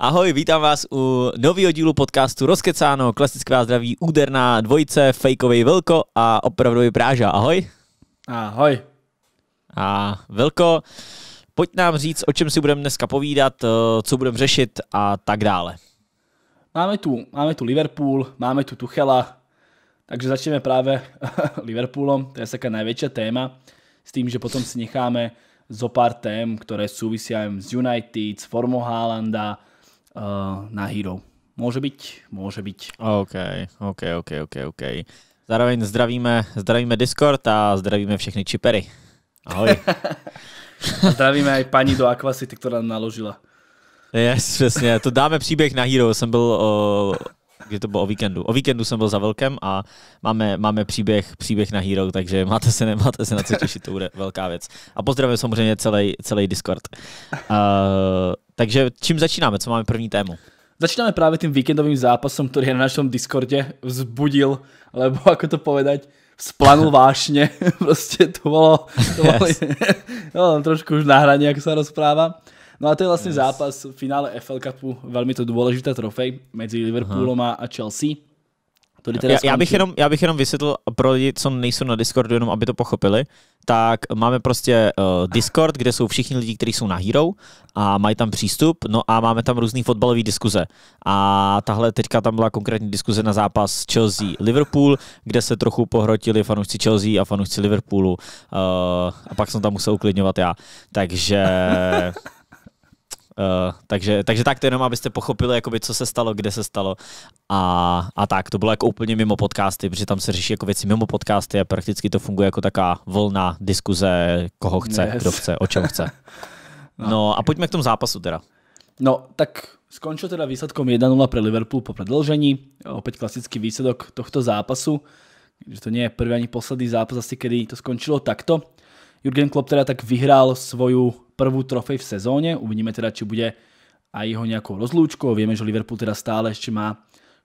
Ahoj, vítám vás u nového dílu podcastu Rozkecáno, klasické vás zdraví, úderná dvojce, fejkový Velko a opravdový Práža. Ahoj. Ahoj. A Velko, pojď nám říct, o čem si budeme dneska povídat, eh, co budeme řešit a tak dále. Máme tu, máme tu Liverpool, máme tu Tuchela, takže začneme právě Liverpoolom, to je také největší téma, s tím, že potom si necháme zo pár tém, které souvisí s United, s formou Haalanda, Eh, na Hero. Môže byť, môže byť. OK, OK, OK, OK, OK. Zároveň zdravíme, zdravíme Discord a zdravíme všechny čipery. Ahoj. zdravíme aj pani do Aquacity, která naložila. Yes, přesně. To dáme příběh na Hero. Jsem byl o, eh, kdy to bylo o víkendu. O víkendu jsem byl za velkem a máme, máme příběh, příběh na Hero, takže máte se, máte se na co těšit, to bude velká věc. A pozdravím samozřejmě celý, celý Discord. Uh, takže čím začínáme? Co máme první tému? Začínáme právě tím víkendovým zápasem, který na našem Discordě vzbudil, nebo jako to povedať, splanul vášně. prostě to bylo, to yes. no, trošku už na hraně, jak se rozpráva. No a to je vlastně yes. zápas v finále FL Cupu, velmi to důležitá trofej mezi Liverpoolem uh-huh. a Chelsea. já, já, bych jenom, já bych jenom vysvětlil pro lidi, co nejsou na Discordu, jenom aby to pochopili tak máme prostě uh, Discord, kde jsou všichni lidi, kteří jsou na Hero a mají tam přístup, no a máme tam různé fotbalové diskuze. A tahle teďka tam byla konkrétní diskuze na zápas Chelsea-Liverpool, kde se trochu pohrotili fanoušci Chelsea a fanoušci Liverpoolu. Uh, a pak jsem tam musel uklidňovat já. Takže... Uh, takže, takže tak to jenom, abyste pochopili, jakoby, co se stalo, kde se stalo. A, a tak, to bylo jako úplně mimo podcasty, protože tam se řeší jako věci mimo podcasty a prakticky to funguje jako taká volná diskuze, koho chce, yes. kdo chce, o čem chce. no, no a pojďme k tomu zápasu teda. No, tak Skončil teda výsledkom 1-0 pre Liverpool po predlžení. opět klasický výsledok tohto zápasu. Že to nie je prvý ani posledný zápas asi, kedy to skončilo takto. Jurgen Klopp teda tak vyhrál svoju prvú trofej v sezóne. Uvidíme teda, či bude aj jeho nejakou rozlúčkou. Vieme, že Liverpool teda stále ešte má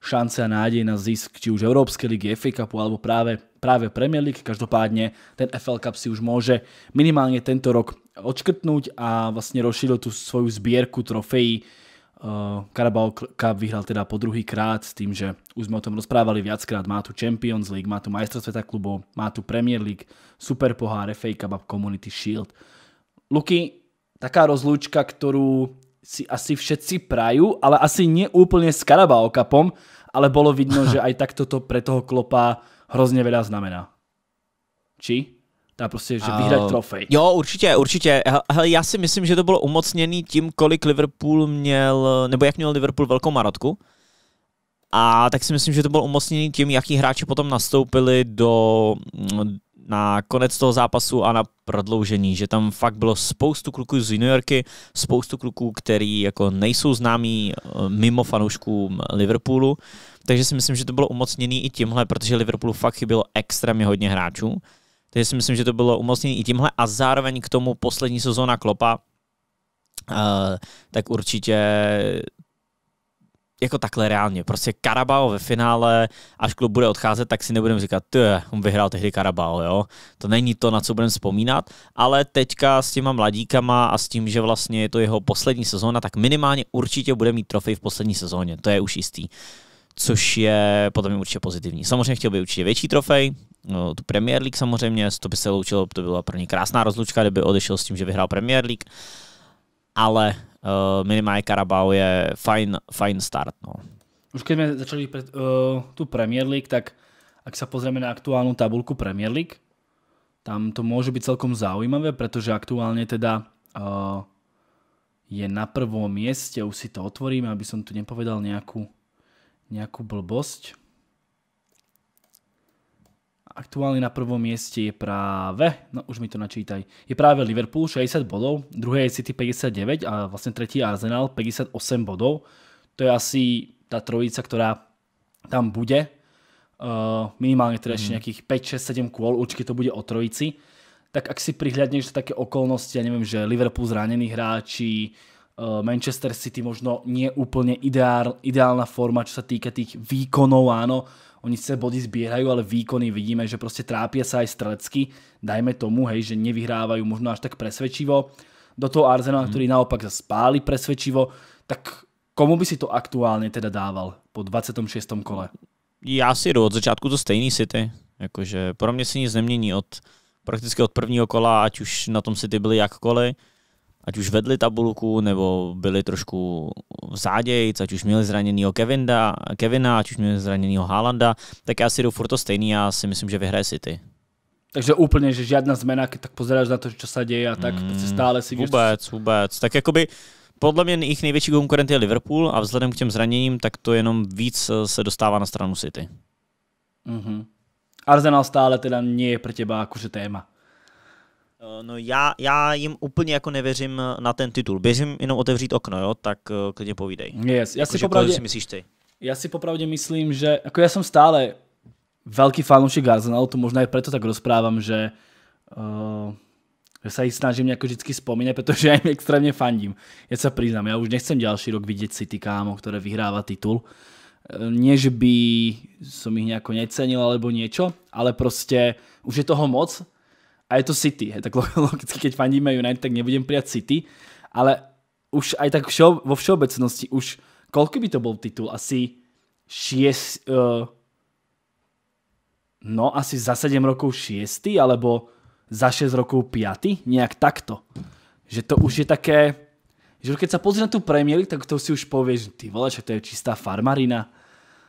šance a nádej na zisk či už Európskej ligy, FA Cupu alebo práve, práve Premier League. Každopádně ten FL Cup si už môže minimálně tento rok odškrtnúť a vlastne rozšíril tu svoju zbierku trofejí. Eh, Carabao Cup vyhral teda po druhý krát s tým, že už sme o tom rozprávali viackrát. Má tu Champions League, má tu majstrov sveta klubov, má tu Premier League, Super pohár, FA Cup a Community Shield. Luky, taká rozlúčka, ktorú si asi všetci prajú, ale asi nie úplne s Carabao Cupom, ale bolo vidno, že aj takto to pre toho Klopa hrozně veľa znamená. Či? Tá prostě, že vyhrať uh, trofej. Jo, určitě, určitě. Hele, já si myslím, že to bylo umocněný tím, kolik Liverpool měl, nebo jak měl Liverpool velkou marotku. A tak si myslím, že to bylo umocněný tím, jaký hráči potom nastoupili do, na konec toho zápasu a na prodloužení, že tam fakt bylo spoustu kluků z New Yorky, spoustu kluků, který jako nejsou známí eh, mimo fanouškům Liverpoolu, takže si myslím, že to bylo umocněné i tímhle, protože Liverpoolu fakt chybělo extrémně hodně hráčů, takže si myslím, že to bylo umocněné i tímhle a zároveň k tomu poslední sezóna Klopa, Uh, eh, tak určitě jako takhle reálně. Prostě Karabao ve finále, až klub bude odcházet, tak si nebudeme říkat, on vyhrál tehdy Karabao, jo. To není to, na co budeme vzpomínat, ale teďka s těma mladíkama a s tím, že vlastně je to jeho poslední sezóna, tak minimálně určitě bude mít trofej v poslední sezóně, to je už jistý což je podle mě určitě pozitivní. Samozřejmě chtěl by určitě větší trofej, no, tu Premier League samozřejmě, to by se loučilo, to byla pro ně krásná rozlučka, kdyby odešel s tím, že vyhrál Premier League, ale uh, minimálně Karabau je fajn, fajn start. No. Už když jsme začali pre, uh, eh, tu Premier League, tak ak se pozrieme na aktuální tabulku Premier League, tam to může být celkom zaujímavé, protože aktuálně teda uh, je na prvom mieste, už si to otvorím, aby som tu nepovedal nejakú, nejakú blbosť. Aktuálne na prvom mieste je práve, no už mi to načítaj, je práve Liverpool 60 bodov, druhé je City 59 a vlastne tretí Arsenal 58 bodov. To je asi tá trojica, ktorá tam bude. minimálne teda ešte mhm. nejakých 5, 6, 7 kôl, určite to bude o trojici. Tak ak si prihľadneš také okolnosti, ja neviem, že Liverpool zranený hráči, Manchester City možno nie úplne ideál, ideálna forma, čo sa týka tých výkonov, áno, oni se body zbierajú, ale výkony vidíme, že prostě trápia sa aj strelecky, dajme tomu, hej, že nevyhrávajú možno až tak presvedčivo. Do toho Arsenal, mhm. který naopak spáli presvedčivo, tak komu by si to aktuálně teda dával po 26. kole? Já si jdu od začátku to stejný City. Jakože pro mě se nic nemění od prakticky od prvního kola, ať už na tom City byli jakkoliv ať už vedli tabulku, nebo byli trošku v zádějc, ať už měli zraněnýho Kevinda, Kevina, ať už měli zraněnýho Haalanda, tak já si jdu furt to stejný, a si myslím, že vyhraje City. Takže úplně, že žádná zmena, když tak pozeráš na to, co se děje a tak, mm, prostě stále si víš. Vůbec, vůbec. Tak jakoby podle mě jejich největší konkurent je Liverpool a vzhledem k těm zraněním, tak to jenom víc eh, se dostává na stranu City. Mm-hmm. Arsenal stále teda není je pro těba jakože téma. Eh, no já, já jim úplně jako nevěřím eh, na ten titul. Běžím jenom otevřít okno, jo? tak eh, klidně povídej. Yes. Já jako, si, popravdě, si myslíš ty? Já si popravdě myslím, že jako já jsem stále velký fanoušek Arsenalu, to možná i proto tak rozprávám, že uh, že se ich snažím jako vždycky vzpomínat, protože já jim extrémně fandím. Já se přiznám, já už nechcem další rok vidět City kámo, které vyhrává titul. Nie, že by som ich nejako necenil alebo niečo, ale proste už je toho moc a je to City. He, tak logicky, keď fandíme United, tak nebudem prijať City, ale už aj tak všeo, vo všeobecnosti, už koľko by to bol titul? Asi 6... Uh, eh, no, asi za 7 rokov 6, alebo za 6 rokov 5, nejak takto. Že to už je také, že keď sa pozrie na tú Premier tak to si už povieš, ty vole, však to je čistá farmarina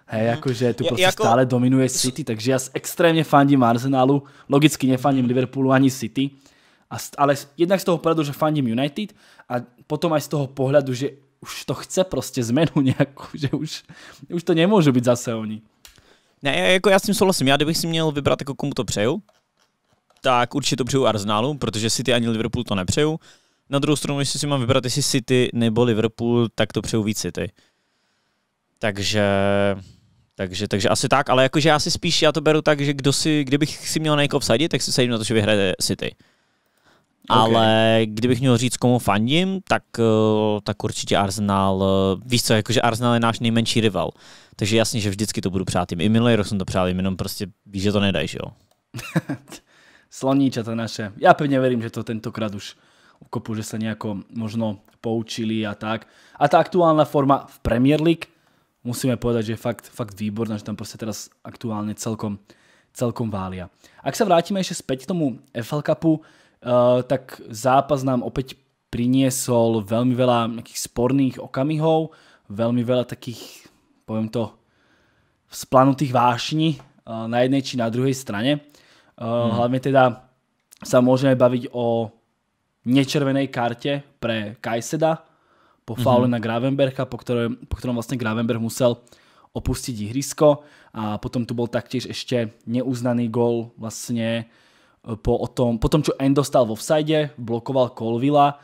Hej, mhm. jakože tu prostě jako... stále dominuje City, takže já extrémně fandím Arsenalu, logicky nefandím Liverpoolu ani City, a, ale jednak z toho pohľadu, že fandím United a potom aj z toho pohľadu, že už to chce prostě zmenu nějakou, že už, už to nemůžu být zase oni. Ne, jako já s tím souhlasím. Já kdybych si měl vybrat, jako komu to přeju, tak určitě to přeju Arsenalu, protože City ani Liverpool to nepřeju. Na druhou stranu, jestli si mám vybrat, jestli City nebo Liverpool, tak to přeju víc City. Takže, takže, takže asi tak, ale jakože já si spíš, já to beru tak, že kdo si, kdybych si měl někoho vsadit, tak si sadím na to, že vyhraje City. Okay. Ale kdybych měl říct, komu fandím, tak, eh, tak určitě Arsenal, eh, víš co, jakože Arsenal je náš nejmenší rival. Takže jasně, že vždycky to budu přát jim. I minulý rok jsem to přál jim, jenom prostě víš, že to nedají, že jo. Sloníča to naše. Já pevně věřím, že to tentokrát už ukopu, že se nějako možno poučili a tak. A ta aktuální forma v Premier League musíme povedať, že je fakt, fakt výborná, že tam prostě teraz aktuálne celkom, celkom vália. Ak sa vrátime ešte späť k tomu FL Cupu, uh, tak zápas nám opäť priniesol veľmi veľa nejakých sporných okamihov, veľmi veľa takých, poviem to, splanutých vášní uh, na jednej či na druhej strane. Uh, hmm. Hlavne teda sa môžeme baviť o nečervenej karte pre Kajseda, po faule mm-hmm. na Gravenberga, po, ktoré, po ktorom vlastne Gravenberg musel opustiť ihrisko a potom tu bol taktiež ešte neuznaný gol vlastne eh, po, o tom, po tom, čo N dostal vo vsajde, blokoval Colvilla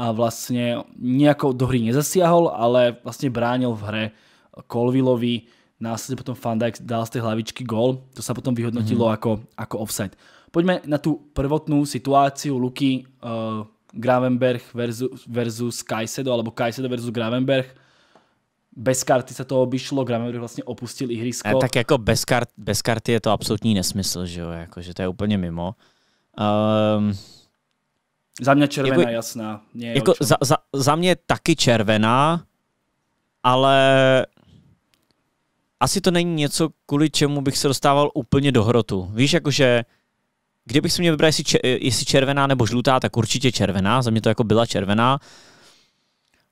a vlastne nejako do hry nezasiahol, ale vlastne bránil v hre Colvillovi, následne potom Van Dijk dal z tej hlavičky gol, to sa potom vyhodnotilo mm-hmm. ako, ako offside. Poďme na tú prvotnú situáciu Luky uh, Gravenberg versus, versus Kajsedo, alebo Kajsedo versus Gravenberg. Bez karty se to obyšlo Gravenberg vlastně opustil ihrisko. A tak jako bez, kart, bez karty je to absolutní nesmysl, že jo, jako, že to je úplně mimo. Um, za mě červená, jako, jasná. Mě jako za, za, za mě taky červená, ale asi to není něco, kvůli čemu bych se dostával úplně do hrotu. Víš, jakože Kdybych si mě vybral, jestli, jestli červená nebo žlutá, tak určitě červená. Za mě to jako byla červená.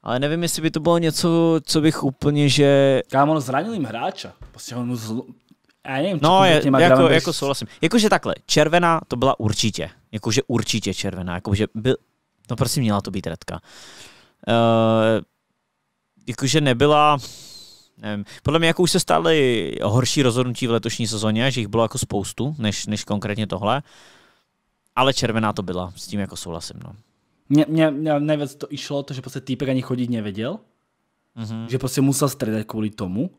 Ale nevím, jestli by to bylo něco, co bych úplně, že... Kámo, no zranil jim hráča. Prostě on zl... Já nevím, no, je, jako, jako souhlasím. Jakože takhle, červená to byla určitě. Jakože určitě červená. Jakože byl... No prostě měla to být redka. Uh, jakože nebyla Nevím. Podle mě jako už se stály horší rozhodnutí v letošní sezóně, že jich bylo jako spoustu, než, než konkrétně tohle. Ale červená to byla, s tím jako souhlasím. No. Mě, mě, mě nejvíc to išlo, to, že prostě týpek ani chodit nevěděl, mm-hmm. že prostě musel střídat kvůli tomu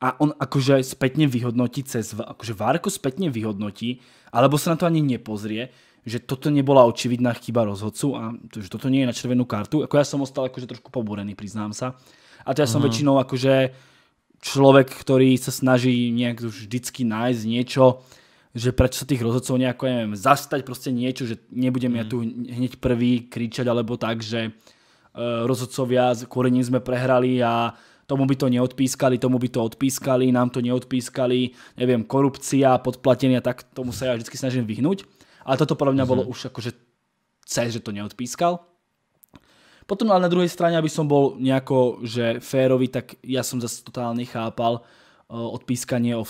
a on akože spätne vyhodnotí cez, akože Várko spätne vyhodnotí, alebo sa na to ani nepozrie, že toto nebola očividná chyba rozhodcu a to, že toto nie je na červenú kartu. Ako ja som ostal akože trošku poborený, priznám sa. A to ja som mm. väčšinou akože človek, ktorý sa snaží nejak vždycky nájsť niečo, že prečo sa tých rozhodcov nejako, neviem, zastať proste niečo, že nebudem ja mhm. tu hneď prvý kričať, alebo tak, že eh, rozhodcovia, kvôli ním sme prehrali a tomu by to neodpískali, tomu by to odpískali, nám to neodpískali, neviem, korupcia, podplatenia, tak tomu sa ja vždy snažím vyhnúť. Ale toto podľa mňa mhm. bolo už akože cez, že to neodpískal. Potom ale na druhej strane, aby som bol nejako, že férový, tak ja som zase totálne chápal e, odpískanie e,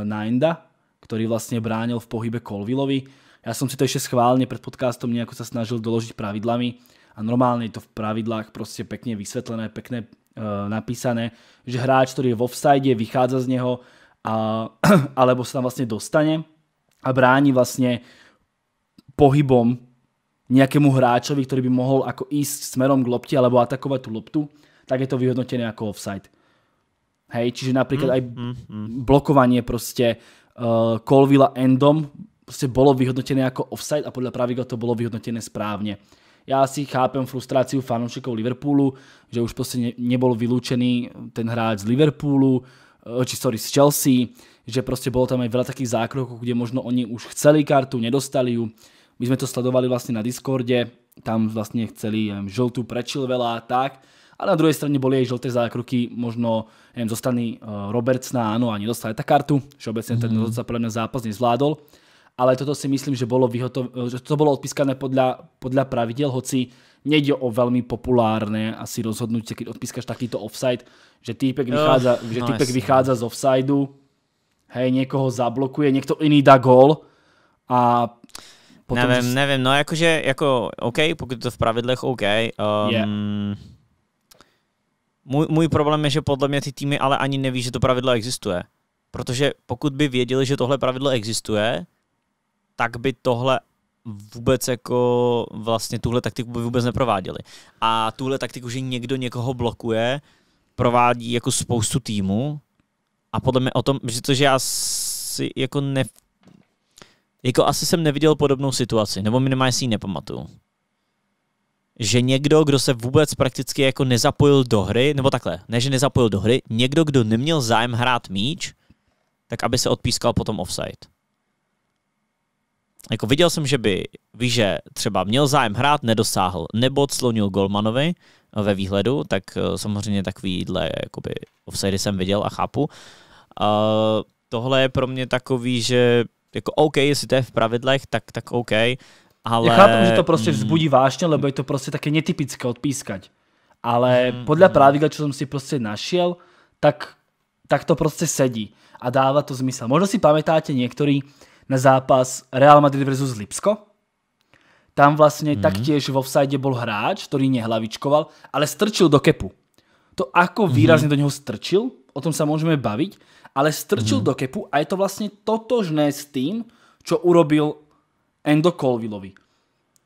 na Enda, ktorý vlastne bránil v pohybe Colvillovi. Ja som si to ešte schválne pred podcastom nejako sa snažil doložiť pravidlami a normálne je to v pravidlách proste pekne vysvetlené, pekne e, napísané, že hráč, ktorý je v offside, vychádza z neho, a, alebo sa tam vlastne dostane a bráni vlastne pohybom nejakému hráčovi, ktorý by mohol ako ísť smerom k lopti alebo atakovať tú loptu, tak je to vyhodnotené ako offside. Hej, čiže napríklad aj hmm, hmm, hmm. blokovanie proste uh, Colvilla endom proste bolo vyhodnotené ako offside a podľa pravidla to bolo vyhodnotené správne. Já si chápem frustráciu fanúšikov Liverpoolu, že už prostě ne, nebol vylúčený ten hráč z Liverpoolu, eh, či sorry, z Chelsea, že prostě bylo tam aj veľa takých zákrokov, kde možno oni už chceli kartu, nedostali ju my sme to sledovali vlastne na Discorde, tam vlastne chceli neviem, žltú prečil veľa tak, a na druhej strane boli aj žlté zákroky, možno neviem, zo strany uh, Robertsna, áno, a nedostali tá kartu, všeobecne mm. ten mhm. rozhodca podľa mňa zápas nezvládol, ale toto si myslím, že, bolo vyhotov, eh, že to bolo odpískané podľa, podľa pravidel, hoci nejde o veľmi populárne asi rozhodnutie, keď odpískaš takýto offside, že týpek vychádza, oh, že no, týpek nice. vychádza z offsideu, hej, niekoho zablokuje, niekto iný dá gól a Potom, nevím, že... nevím, no jakože, jako, OK, pokud to v pravidlech, OK. Um, yeah. můj, můj problém je, že podle mě ty týmy ale ani neví, že to pravidlo existuje. Protože pokud by věděli, že tohle pravidlo existuje, tak by tohle vůbec jako vlastně tuhle taktiku by vůbec neprováděli. A tuhle taktiku, že někdo někoho blokuje, provádí jako spoustu týmů a podle mě o tom, že to, že já si jako ne, jako asi jsem neviděl podobnou situaci, nebo minimálně si ji nepamatuju. Že někdo, kdo se vůbec prakticky jako nezapojil do hry, nebo takhle, ne, že nezapojil do hry, někdo, kdo neměl zájem hrát míč, tak aby se odpískal potom offside. Jako viděl jsem, že by, víš, že třeba měl zájem hrát, nedosáhl, nebo odslonil Golmanovi ve výhledu, tak eh, samozřejmě takovýhle jakoby offside jsem viděl a chápu. Uh, tohle je pro mě takový, že jako OK, jestli to je v pravidlech, tak, tak OK, ale... Já chápu, že to prostě mm. vzbudí vášně, lebo je to prostě také netypické odpískať. Ale mm, podle pravidla, co jsem si prostě našiel, tak, tak to prostě sedí a dává to zmysel. Možno si pamätáte některý na zápas Real Madrid versus Lipsko? Tam vlastně mm. taktiež v offside bol hráč, který nehlavičkoval, ale strčil do kepu. To ako mhm. výrazně mm. do něho strčil, o tom sa môžeme baviť, ale strčil mm. do kepu a je to vlastne totožné s tým, čo urobil Endo Colvillovi.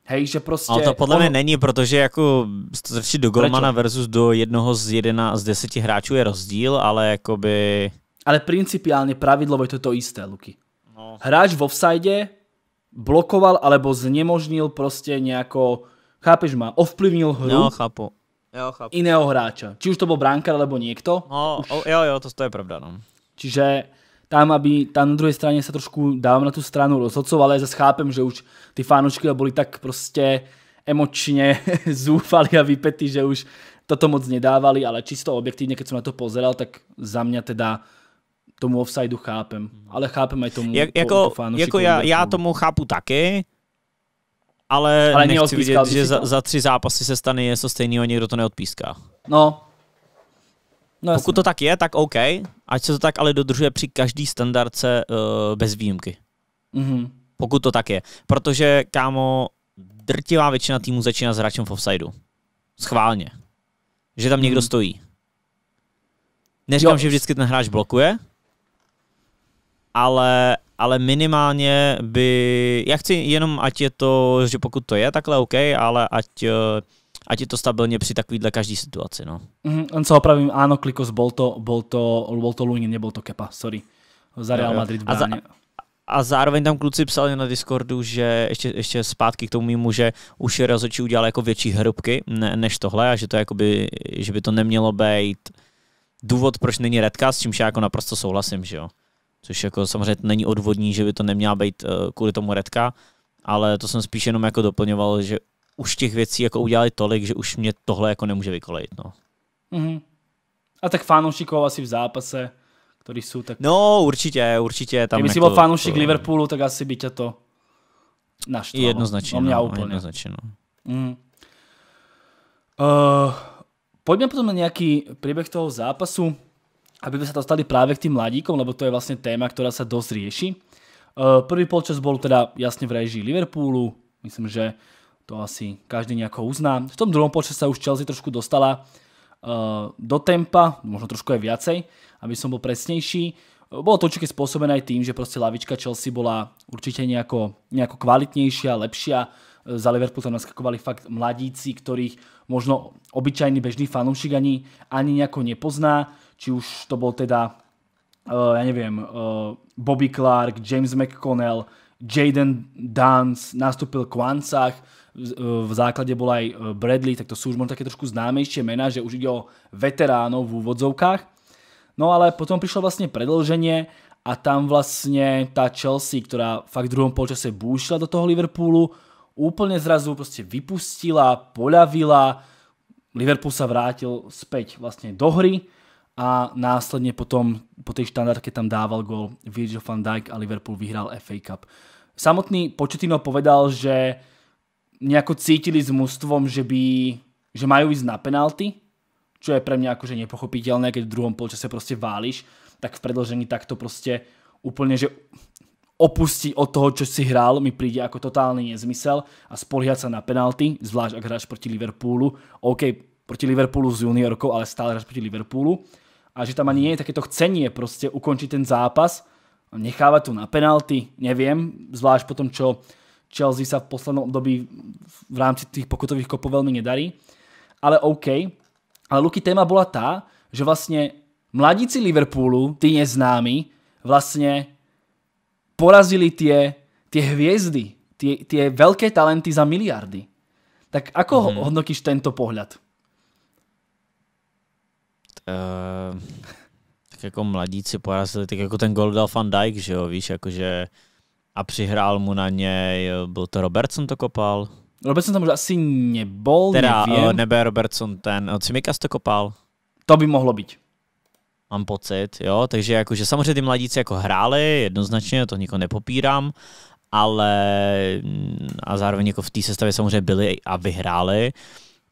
Hej, že prostě... Ale to podle on... mě není, protože jako strčit do golmana Prečo? versus do jednoho z jedena z deseti hráčů je rozdíl, ale jakoby... Ale principiálně pravidlo je to to jisté, Luky. No. Hráč v offside blokoval alebo znemožnil prostě nějako, chápeš ma, ovplyvnil hru. No, chápu jo, chápu. iného hráča. Či už to bol brankár alebo niekto. No, už... jo, jo, to, to je pravda. No. Čiže tam, aby tam na druhé straně se trošku dávam na tu stranu rozhodcov, ale zase chápem, že už ty fánočky byli tak prostě emočne zúfali a vypety, že už toto moc nedávali, ale čisto objektivně, keď jsem na to pozeral, tak za mňa teda tomu offsideu chápem. Mhm. Ale chápem aj tomu, jako, jako, to jako já, já tomu chápu taky, ale, ale nechci vidět, že za, za tři zápasy se stane něco stejného, někdo to neodpíská. No. no jasný. Pokud to tak je, tak OK. Ať se to tak ale dodržuje při každý standardce uh, bez výjimky. Mm-hmm. Pokud to tak je. Protože, kámo, drtivá většina týmu začíná s hráčem v offsideu. Schválně. Že tam někdo mm. stojí. Neříkám, jo. že vždycky ten hráč blokuje, ale ale minimálně by, já chci jenom, ať je to, že pokud to je takhle OK, ale ať, eh, ať je to stabilně při takovýhle každý situaci. No. Mm, on se opravím, ano Klikos, bol to, bol to, bol to Lunin, nebol to Kepa, sorry. Za Real Madrid v bráně. A, za, a zároveň tam kluci psali na Discordu, že ještě, ještě zpátky k tomu mimo, že už rozhodčí udělal jako větší hrubky ne, než tohle a že, to jakoby, že by to nemělo být důvod, proč není redka, s čímž já jako naprosto souhlasím, že jo což jako samozřejmě není odvodní, že by to neměla být eh, kvůli tomu redka, ale to jsem spíš jenom jako doplňoval, že už těch věcí jako udělali tolik, že už mě tohle jako nemůže vykolejit. No. Mm-hmm. A tak fanoušikov asi v zápase, který jsou tak... No, určitě, určitě. Tam Kdyby jako, si byl fanoušik to... Liverpoolu, tak asi by tě to naštvalo. Jednoznačně. No, no úplně. Jednoznačně, no. Mm. Uh, pojďme potom na nějaký příběh toho zápasu aby sme sa dostali práve k tým mladíkom, lebo to je vlastne téma, ktorá sa dosť rieši. Eh, Prvý polčas bol teda jasne v režii Liverpoolu, myslím, že to asi každý nejako uzná. V tom druhom polčase sa už Chelsea trošku dostala eh, do tempa, možno trošku aj viacej, aby som bol presnejší. Eh, bolo to určite spôsobené aj tým, že proste lavička Chelsea bola určite nejako kvalitnejšia, lepšia. Za Liverpool tam naskakovali fakt mladíci, ktorých možno obyčajný bežný fanúšik ani, ani nejako nepozná, či už to bol teda, uh, ja neviem, uh, Bobby Clark, James McConnell, Jaden Dance, nastúpil Kvancach, e, v základe bol aj Bradley, tak to sú už možno také trošku známejšie mená, že už ide o veteránov v úvodzovkách. No ale potom prišlo vlastne predlženie a tam vlastne tá Chelsea, ktorá fakt v druhom polčase búšila do toho Liverpoolu, úplně zrazu prostě vypustila, polavila, Liverpool sa vrátil späť vlastne do hry a následne potom po tej štandardke tam dával gol Virgil van Dijk a Liverpool vyhral FA Cup. Samotný Početino povedal, že nejako cítili s mústvom, že, by, že majú ísť na penalty, čo je pre mňa akože nepochopiteľné, keď v druhom polčase proste váliš, tak v predlžení takto proste úplne, že opustí od toho, čo si hral, mi príde ako totálny nezmysel a spoliehať sa na penalty, zvlášť ak hráš proti Liverpoolu. OK, proti Liverpoolu s juniorkou, ale stále hráš proti Liverpoolu. A že tam ani nie je takéto chcenie proste ukončiť ten zápas, nechávať tu na penalty, neviem, zvlášť po tom, čo Chelsea sa v poslednom období v rámci tých pokutových kopov veľmi nedarí. Ale OK. Ale Luky, téma bola tá, že vlastne mladíci Liverpoolu, ty neznámi, vlastne porazili tie, tie hviezdy, tie, tie veľké talenty za miliardy. Tak ako mm hodnotíš tento pohľad? Uh, tak jako mladíci porazili, tak jako ten gol dal Van Dijk, že jo, víš, jakože a přihrál mu na něj, byl to Robertson to kopal? Robertson tam už asi nebol, teda, nevím. Eh, nebe Robertson ten, Cimikas eh, to kopal? To by mohlo být mám pocit, jo, takže jakože samozřejmě ty mladíci jako hráli, jednoznačně, to nikoho nepopírám, ale mm, a zároveň jako v té sestavě samozřejmě byli a vyhráli,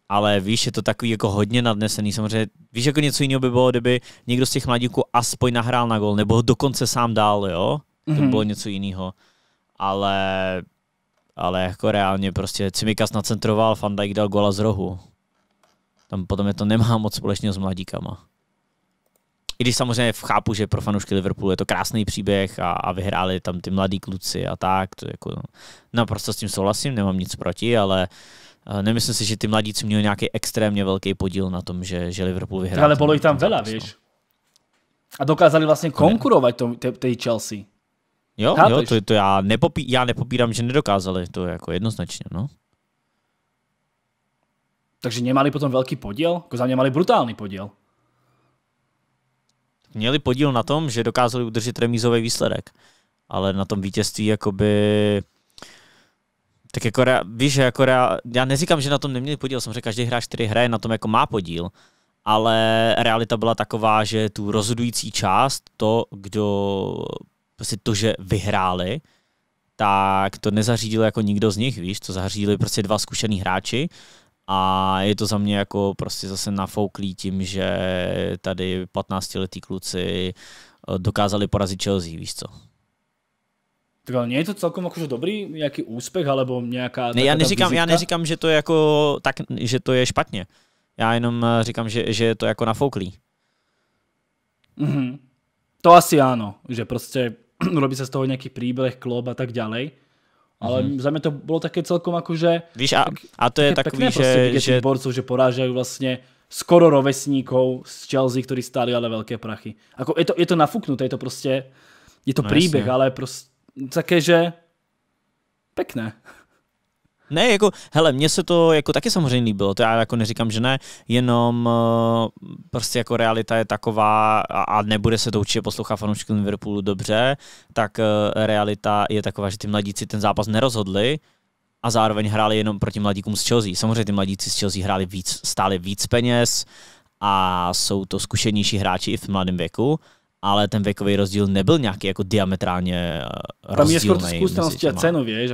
ale víš, je to takový jako hodně nadnesený, samozřejmě, víš, jako něco jiného by bylo, kdyby někdo z těch mladíků aspoň nahrál na gol, nebo ho dokonce sám dál, jo, mm-hmm. to by mhm. bylo něco jiného, ale ale jako reálně prostě Cimikas nacentroval, Van Dijk dal gola z rohu. Tam potom je to nemá moc společného s mladíkama když samozřejmě chápu, že pro fanoušky Liverpoolu je to krásný příběh a, a vyhráli tam ty mladí kluci a tak, to jako, naprosto s tím souhlasím, nemám nic proti, ale eh, nemyslím si, že ty mladíci měli nějaký extrémně velký podíl na tom, že, že Liverpool vyhrál. Ale bylo jich tam vela, no. víš. A dokázali vlastně jako konkurovat tom, té Chelsea. Jo, jo to, to já, nepopí, já nepopírám, že nedokázali, to je jako jednoznačně, no. Takže nemali potom velký podíl? Jako za mě mali brutální podíl měli podíl na tom, že dokázali udržet remízový výsledek. Ale na tom vítězství jakoby tak jako, rea, víš, jako rea, já neříkám, že na tom neměli podíl, jsem řekl, každý hráč, který hraje, na tom jako má podíl, ale realita byla taková, že tu rozhodující část, to, kdo, prostě to, že vyhráli, tak to nezařídil jako nikdo z nich, víš, to zařídili prostě dva zkušený hráči a je to za mě jako prostě zase nafouklý tím, že tady 15-letí kluci eh, dokázali porazit Chelsea, víš co? Tak ale nie je to celkom akože dobrý nějaký úspěch, alebo nějaká... Ne, já neříkám, já neříkám, že to je jako tak, že to je špatně. Já jenom eh, říkám, že, že je to jako nafouklý. Mm-hmm. To asi ano, že prostě robí se z toho nějaký příběh, klub a tak ďalej. Ale mm-hmm. za mě to bylo také celkom jako, že... Víš, a, a to je také takový, že... Prostě že... borců, že porážají vlastně skoro rovesníkou z Chelsea, který stáli ale velké prachy. Ako je to, je to nafuknuté, je to prostě, je to no příběh, jasně. ale prostě také, že pekné. Ne, jako, hele, mně se to jako taky samozřejmě líbilo, to já jako neříkám, že ne, jenom uh, prostě jako realita je taková a, a nebude se to určitě poslouchat fanouškům Liverpoolu dobře, tak uh, realita je taková, že ty mladíci ten zápas nerozhodli, a zároveň hráli jenom proti mladíkům z Chelsea. Samozřejmě ty mladíci z Chelsea hráli víc, stáli víc peněz a jsou to zkušenější hráči i v mladém věku, ale ten věkový rozdíl nebyl nějaký jako diametrálně rozdílný. Eh, Tam je skoro zkušenosti a cenu, vieš,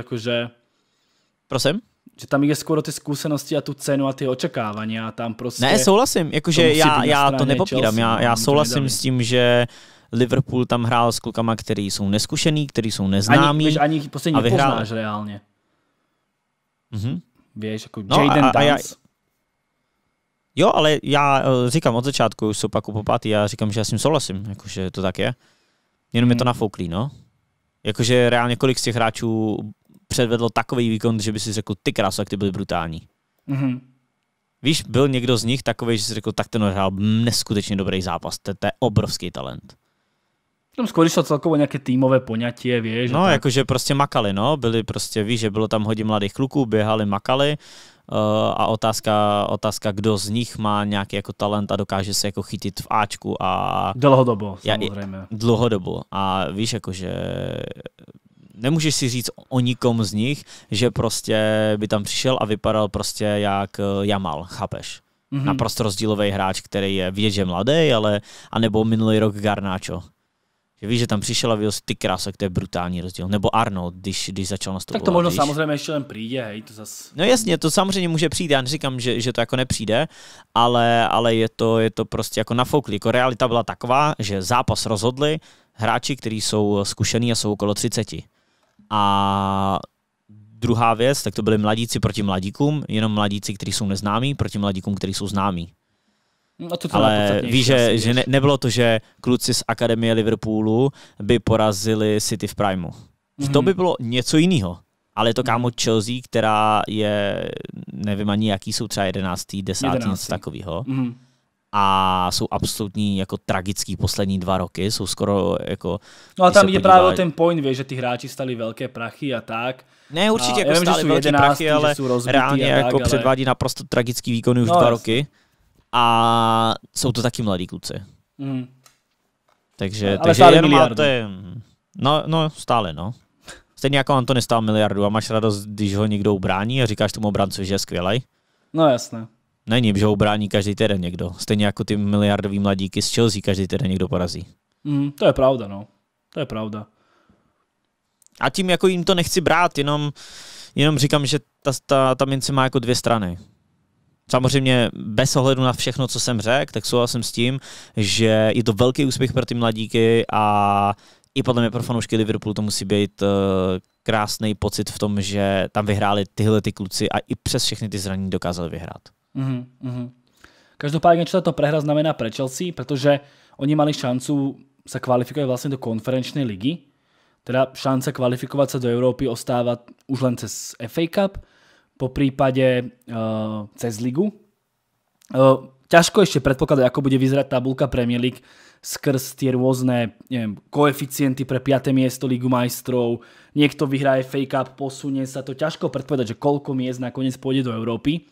Prosím? že tam je skoro ty zkušenosti a tu cenu a ty očekávání a tam prostě... Ne, souhlasím, jakože já, já to nepopírám, já, no, já souhlasím s tím, že Liverpool tam hrál s klukama, který jsou neskušený, který jsou neznámí. Ani, ani prostě a vyhrál. nepoznáš reálně. Mm-hmm. Víš, jako no, Jaden a, a, já, Jo, ale já eh, říkám od začátku, už jsou pak popatý, já říkám, že já s tím souhlasím, jakože to tak je. Jenom mm. je to hmm. nafouklý, no. Jakože reálně kolik z těch hráčů předvedlo takový výkon, že by si řekl, ty krásu, jak ty byly brutální. Mm-hmm. Víš, byl někdo z nich takový, že si řekl, tak ten hrál neskutečně dobrý zápas, to, je obrovský talent. Tam skoro šlo celkovo nějaké týmové poňatí, víš? No, tak... jakože prostě makali, no, byli prostě, víš, že bylo tam hodně mladých kluků, běhali, makali uh, a otázka, otázka, kdo z nich má nějaký jako talent a dokáže se jako chytit v Ačku a... Dlhodobo, samozřejmě. Ja, dlhodobo a víš, jakože nemůžeš si říct o nikom z nich, že prostě by tam přišel a vypadal prostě jak eh, Jamal, chápeš? Mm-hmm. Naprosto rozdílový hráč, který je vidět, že mladý, ale anebo minulý rok Garnáčo. Že víš, že tam přišel a viděl ty krásek, to je brutální rozdíl. Nebo Arnold, když, když začal nastupovat. Tak to možno víš. samozřejmě ještě jen přijde, hej, to zas... No jasně, to samozřejmě může přijít, já neříkám, že, že to jako nepřijde, ale, ale je, to, je to prostě jako nafouklý. Jako realita byla taková, že zápas rozhodli hráči, kteří jsou eh, zkušený a jsou okolo 30 a druhá věc, tak to byli mladíci proti mladíkům, jenom mladíci, kteří jsou neznámí, proti mladíkům, kteří jsou známí. No to Ale víš, že, že ne, nebylo to, že kluci z Akademie Liverpoolu by porazili City v Primu. Mm-hmm. To mhm. by bylo něco jiného. Ale je to kámo mhm. Chelsea, která je, nevím ani jaký jsou třeba jedenáctý, desátý, něco takového. Mm-hmm a jsou absolutní jako tragický poslední dva roky, jsou skoro jako... No a tam je právě ten point, že ty hráči stali velké prachy a tak. Ne, určitě a jako stali velké 11, prachy, ale jsou reálně tak, jako ale... předvádí naprosto tragický výkon už no, dva jasný. roky a jsou to taky mladí kluci. Mm. Takže, ale takže jenom máte... No, no, stále, no. Stejně jako Antony stál miliardu a máš radost, když ho někdo ubrání a říkáš tomu obrancu, že je skvělej. No jasné. Není, že ho brání každý týden někdo. Stejně jako ty miliardový mladíky z Chelsea každý týden někdo porazí. Mm, to je pravda, no. To je pravda. A tím jako jim to nechci brát, jenom, jenom říkám, že ta, ta, ta mince má jako dvě strany. Samozřejmě bez ohledu na všechno, co jsem řekl, tak souhlasím s tím, že je to velký úspěch pro ty mladíky a i podle mě pro fanoušky Liverpoolu to musí být uh, krásný pocit v tom, že tam vyhráli tyhle ty kluci a i přes všechny ty zranění dokázali vyhrát. Mm-hmm, mm-hmm. Každopádně, čo tato prehra znamená pre Chelsea, protože oni mali šancu sa kvalifikovat vlastně do konferenčnej ligy, teda šance kvalifikovat se do Európy ostává už len cez FA Cup, po prípade uh, cez ligu. Uh, ťažko ešte predpokladať, ako bude vyzerať tabulka Premier League skrz tie rôzne neviem, koeficienty pre 5. miesto Ligu majstrov, niekto vyhraje FA Cup, posunie sa to, ťažko predpovedať, že koľko miest nakoniec pôjde do Európy.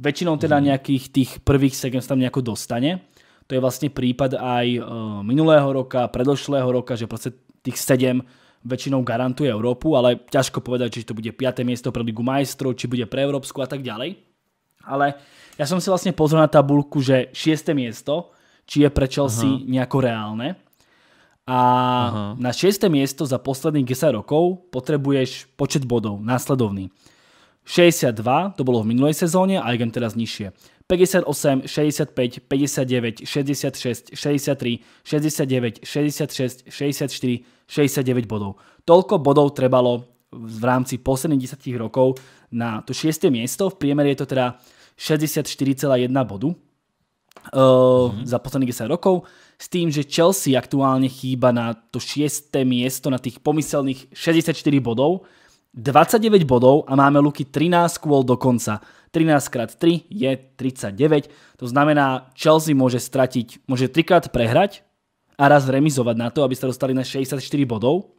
Väčšinou teda mhm. nejakých tých prvých sekund tam nejako dostane. To je vlastne prípad aj eh, minulého roka, predošlého roka, že proste tých sedem väčšinou garantuje Európu, ale ťažko povedať, či to bude 5. miesto pre Ligu majstrov, či bude pre Európsku a tak ďalej. Ale ja som si vlastne pozrel na tabulku, že 6. miesto, či je pre Chelsea uh -huh. nejako reálne. A uh -huh. na 6. miesto za posledných 10 rokov potrebuješ počet bodov, následovný. 62, to bolo v minulej sezóne a idem teraz nižšie. 58, 65, 59, 66, 63, 69, 66, 64, 69 bodov. Toľko bodov trebalo v rámci posledných 10 rokov na to 6. miesto. V priemere je to teda 64,1 bodu eh, mhm. za posledných 10 rokov. S tým, že Chelsea aktuálne chýba na to 6. miesto, na tých pomyselných 64 bodov 29 bodov a máme Luky 13 kôl do konca. 13 krát 3 je 39, to znamená Chelsea môže stratiť, môže trikrát prehrať a raz remizovať na to, aby sa dostali na 64 bodov,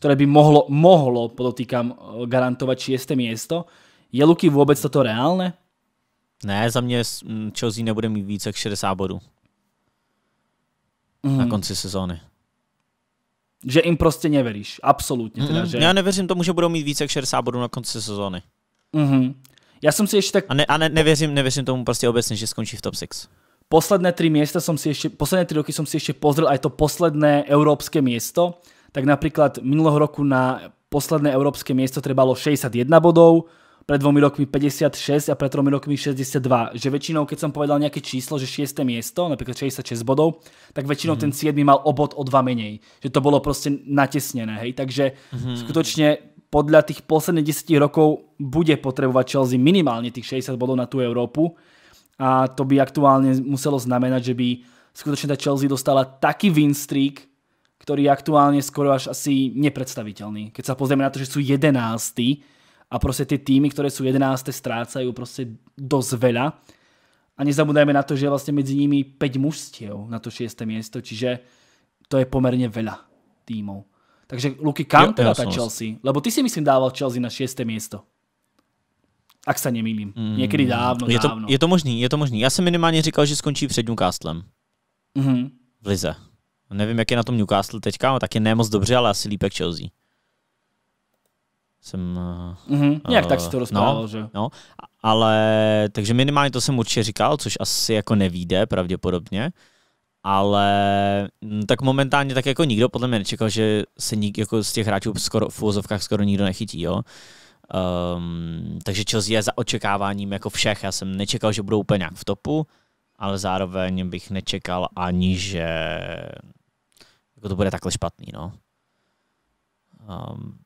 ktoré by mohlo, mohlo, podotýkam, eh, garantovať 6. miesto. Je Luky vôbec toto reálne? Ne, za mě Chelsea nebude mít více jak 60 bodů mm. na konci sezóny. Že jim prostě neveríš, absolutně. Teda, mm, že... Já nevěřím tomu, že budou mít více jak 60 bodů na konci sezóny. Mm-hmm. Já jsem si ještě tak... A, ne, a ne, nevěřím, nevěřím tomu prostě obecně, že skončí v top 6 posledné tři města jsem si ještě, posledné tři roky jsem si ještě pozrel je to posledné evropské město, tak například minulého roku na posledné evropské město trebalo 61 bodů pred dvomi rokmi 56 a pred tromi rokmi 62. Že väčšinou, keď som povedal nejaké číslo, že 6. miesto, napríklad 66 bodov, tak väčšinou mm-hmm. ten 7. mal obod o dva menej. Že to bolo proste natesnené, hej. Takže mm-hmm. skutočne podľa tých posledných 10 rokov bude potrebovať Chelsea minimálne tých 60 bodov na tú Európu a to by aktuálne muselo znamenať, že by skutočne tá Chelsea dostala taký win streak, ktorý je aktuálne skoro až asi nepredstaviteľný. Keď sa pozrieme na to, že sú 11 a proste tie týmy, ktoré sú 11. strácajú proste dosť veľa. A nezabudajme na to, že je vlastne medzi nimi 5 mužstiev na to 6. miesto, čiže to je pomerne veľa týmov. Takže Luky, kam teda tá Chelsea? Lebo ty si myslím dával Chelsea na 6. miesto. Ak sa nemýlim. Mm. Niekedy dávno, je to, dávno. Je to možný, je to možný. Já jsem minimálně říkal, že skončí před Newcastlem. Mm -hmm. V Lize. Nevím, jak je na tom Newcastle teďka, no, tak je nemoc dobře, ale asi lípek Chelsea jsem... Mm-hmm. Nějak uh, tak si to no, rozprával, no, že? No, ale takže minimálně to jsem určitě říkal, což asi jako nevíde pravděpodobně, ale mm, tak momentálně tak jako nikdo podle mě nečekal, že se nik, jako z těch hráčů skoro, v úvozovkách skoro nikdo nechytí, jo. Um, takže Chelsea je za očekáváním jako všech. Já jsem nečekal, že budou úplně nějak v topu, ale zároveň bych nečekal ani, že jako to bude takhle špatný, no. Um,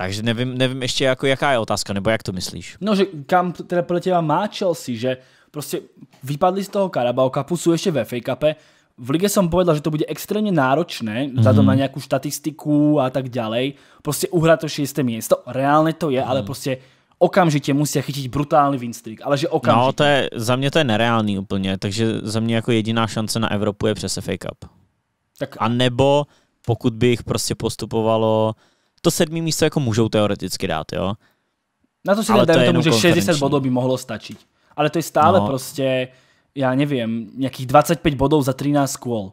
takže nevím, nevím ještě, jako, jaká je otázka, nebo jak to myslíš? No, že kam teda podle těma má Chelsea, že prostě vypadli z toho Carabao Cupu, jsou ještě ve FA Cupe, v lige jsem povedal, že to bude extrémně náročné, vzhľadom mm -hmm. na nějakou statistiku a tak ďalej. Prostě uhrát to šesté místo, reálně to je, mm -hmm. ale mhm. prostě okamžitě musí chytit brutální win streak, ale že no, okamžitě. No, to je, za mě to je nereálný úplně, takže za mě jako jediná šance na Evropu je přes FA Cup. Tak. A nebo pokud by jich prostě postupovalo to sedmý místo jako můžou teoreticky dát, jo. Na to si ale to tomu, že 60 bodů by mohlo stačit. Ale to je stále no. prostě, já nevím, nějakých 25 bodů za 13 kôl.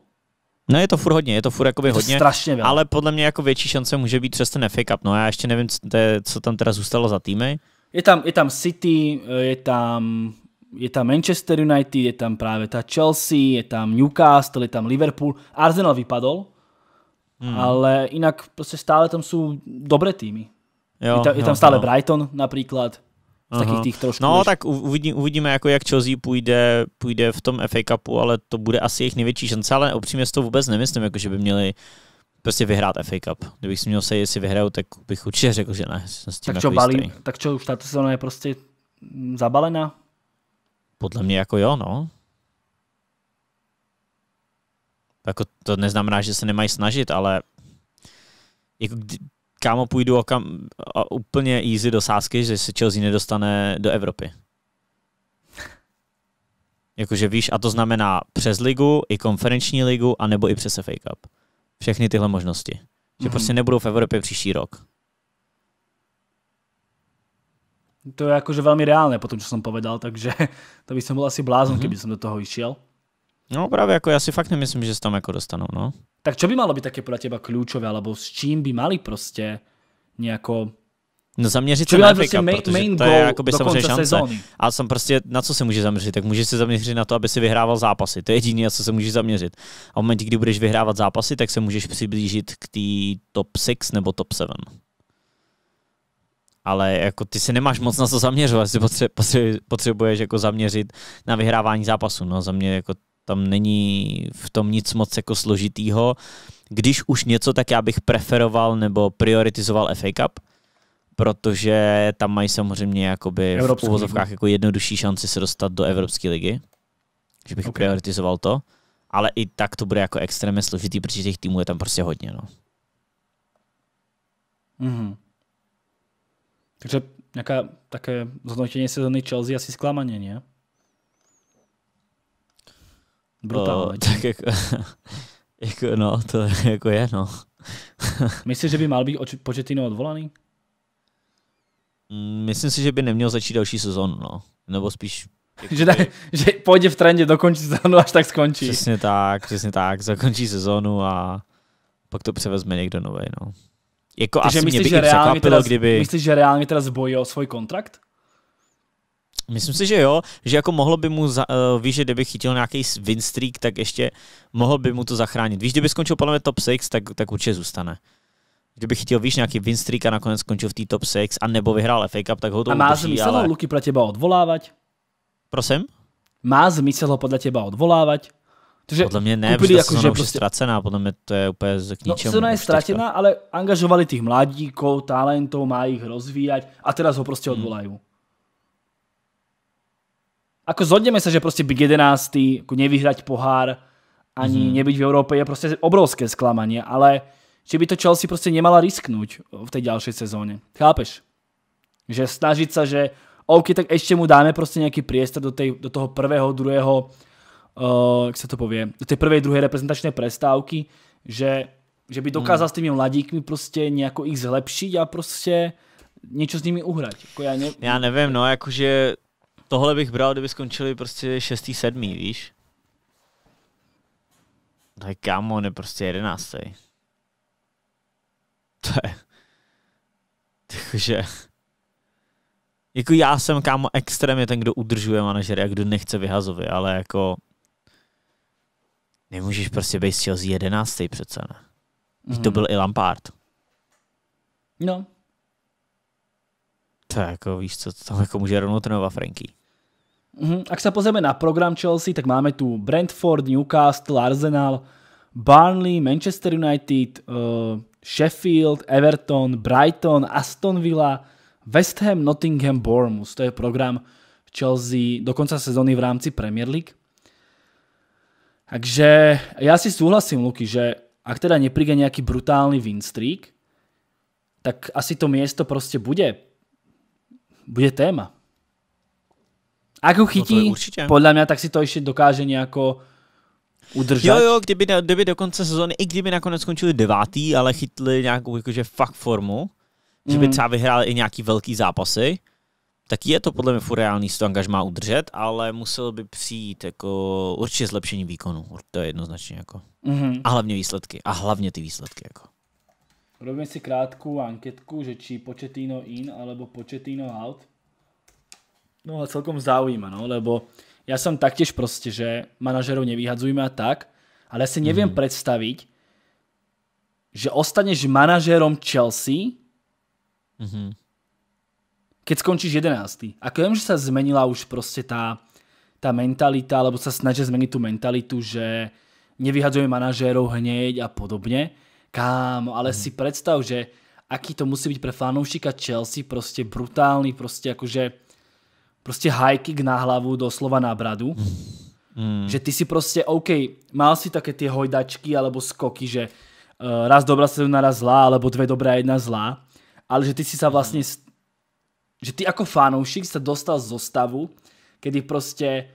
No je to furt hodně, je to furt jakoby je to hodně, strašně velké. ale podle mě jako větší šance může být přes ten FA Cup. No já ještě nevím, co, je, co tam teda zůstalo za týmy. Je tam, je tam City, je tam, je tam Manchester United, je tam právě ta Chelsea, je tam Newcastle, je tam Liverpool. Arsenal vypadl. Hmm. Ale inak proste stále tam sú dobré týmy. Jo, je, jo, je tam stále jo. Brighton napríklad. Z takých tých trošku. No, už. tak uvidí, uvidíme, jako jak Chelsea půjde, půjde v tom FA Cupu, ale to bude asi jejich největší šance, ale opřímně s to vůbec nemyslím, jako že by měli prostě vyhrát FA Cup. Kdybych si měl se, jestli vyhrajou, tak bych určitě řekl, že ne. S tím tak, jako čo, balí, tak čo, už tato sezóna je prostě zabalená? Podle mě jako jo, no. jako to neznamená, že se nemají snažit, ale jako kámo půjdu kam, a úplně easy do sázky, že se Chelsea nedostane do Evropy. Jakože víš, a to znamená přes ligu, i konferenční ligu, anebo i přes FA Cup. Všechny tyhle možnosti. Že mm-hmm. prostě nebudou v Evropě příští rok. To je jakože velmi reálné, po tom, co jsem povedal, takže to by jsem byl asi blázon, mm-hmm. kdyby jsem do toho išel. No právě jako já si fakt nemyslím, že se tam jako dostanou, no. Tak čo by malo být také podle teba kľúčové, alebo s čím by mali prostě nějako No zaměřit se na prostě protože main to je jakoby samozřejmě šance. Sezóny. A jsem prostě, na co se může zaměřit? Tak můžeš se zaměřit na to, aby si vyhrával zápasy. To je jediné, na co se můžeš zaměřit. A v momentě, kdy budeš vyhrávat zápasy, tak se můžeš přiblížit k té top 6 nebo top 7. Ale jako ty si nemáš moc na co zaměřovat, si potře- potře- potřebuješ jako zaměřit na vyhrávání zápasu. No za mě jako tam není v tom nic moc jako složitýho. Když už něco, tak já bych preferoval nebo prioritizoval FA Cup, protože tam mají samozřejmě jakoby Evropskou v uvozovkách jako jednodušší šanci se dostat do Evropské ligy. Že bych okay. prioritizoval to. Ale i tak to bude jako extrémně složitý, protože těch týmů je tam prostě hodně. No. Mm-hmm. Takže nějaké také zhodnotenie sezóny Chelsea asi zklamaně, ne? Brutálně. Eh, tak jako, jako, no, to jako je, no. Myslíš, že by mal být Početino odvolaný? Mm, myslím si, že by neměl začít další sezon, no. Nebo spíš... že, da, že půjde v trendě, dokončí sezonu, až tak skončí. Přesně tak, přesně tak. Zakončí sezonu a pak to převezme někdo nový, no. Jako Takže asi myslíš, mě by že reálně teda, kdyby... Myslíš, že reálně teda zbojil svůj kontrakt? Myslím si, že jo, že jako mohlo by mu, za, uh, víš, že kdyby chytil nějaký win streak, tak ještě mohlo by mu to zachránit. Víš, kdyby skončil podle mě top 6, tak, tak určitě zůstane. Kdyby chytil, víš, nějaký win streak a nakonec skončil v té top 6 a nebo vyhrál FA Cup, tak ho to A má udrží, zmysel ale... ho Luky pro těba odvolávat? Prosím? Má zmysel ho podle těba odvolávat? Protože podle mě ne, protože jako, že prostě... je ztracená, podle mě to je úplně k no, ničemu. No, je ztracená, ale angažovali těch mladíků, talentů, má jich rozvíjať a teraz ho prostě hmm. odvolají. Hmm. Ako zhodneme sa, že proste byť 11, ako nevyhrať pohár, ani mm. nebyť v Európe je proste obrovské sklamanie, ale či by to Chelsea proste nemala risknúť v tej ďalšej sezóne. Chápeš? Že snažiť sa, že OK, tak ešte mu dáme proste nejaký priestor do, tej, do toho prvého, druhého, uh, jak sa to povie, do tej prvej, druhej reprezentačnej prestávky, že, že by dokázal mm. s tými mladíkmi proste nejako ich zlepšiť a proste niečo s nimi uhrať. ja, ne... já nevím, no, jakože tohle bych bral, kdyby skončili prostě 6. 7. víš? Tak kámo, on je prostě 11. To je... Takže... Jako já jsem, kámo, extrémně ten, kdo udržuje manažery a kdo nechce vyhazovy, ale jako... Nemůžeš prostě být z Chelsea 11. přece, ne? Mm. To mhm. byl i Lampard. No. To je jako, víš co, to tam jako může rovnou trénovat Franky. Mhm. Ak sa pozrieme na program Chelsea, tak máme tu Brentford, Newcastle, Arsenal, Barnley, Manchester United, uh, Sheffield, Everton, Brighton, Aston Villa, West Ham, Nottingham, Bournemouth. To je program Chelsea do konca sezóny v rámci Premier League. Takže ja si súhlasím, Luky, že ak teda nepríde nejaký brutálny win streak, tak asi to miesto proste bude. Bude téma. Jak ho no chytí, no podle mě, tak si to ještě dokáže nějak udržet. Jo, jo, kdyby, kdyby do konce sezóny, i kdyby nakonec skončili devátý, ale chytli nějakou jakože fakt formu, mm. že by mhm. třeba vyhráli i nějaký velký zápasy, tak je to podle mě furt reálný si to angažmá udržet, ale musel by přijít jako určitě zlepšení výkonu, to je jednoznačně jako. Mm-hmm. A hlavně výsledky, a hlavně ty výsledky jako. Robíme si krátkou anketku, že či početíno in, alebo početíno out no a celkom zaujíma, no, lebo ja som taktiež proste, že manažerov nevyhadzujme a tak, ale ja si neviem mm. predstaviť, že ostaneš manažerom Chelsea, mm-hmm. keď skončíš 11. a viem, že sa zmenila už proste tá, tá mentalita, alebo sa snaží zmeniť tú mentalitu, že nevyhadzujeme manažérov hneď a podobne. Kámo, ale mm. si predstav, že aký to musí byť pre fanoušika Chelsea proste brutálny, proste akože prostě high kick na hlavu, doslova na bradu. Mm. Že ty si prostě, OK, mal si také ty hojdačky alebo skoky, že uh, raz dobrá sezóna, raz zlá, alebo dve dobrá, jedna zlá, ale že ty si sa vlastne, že ty ako fanoušik sa dostal zo stavu, kedy prostě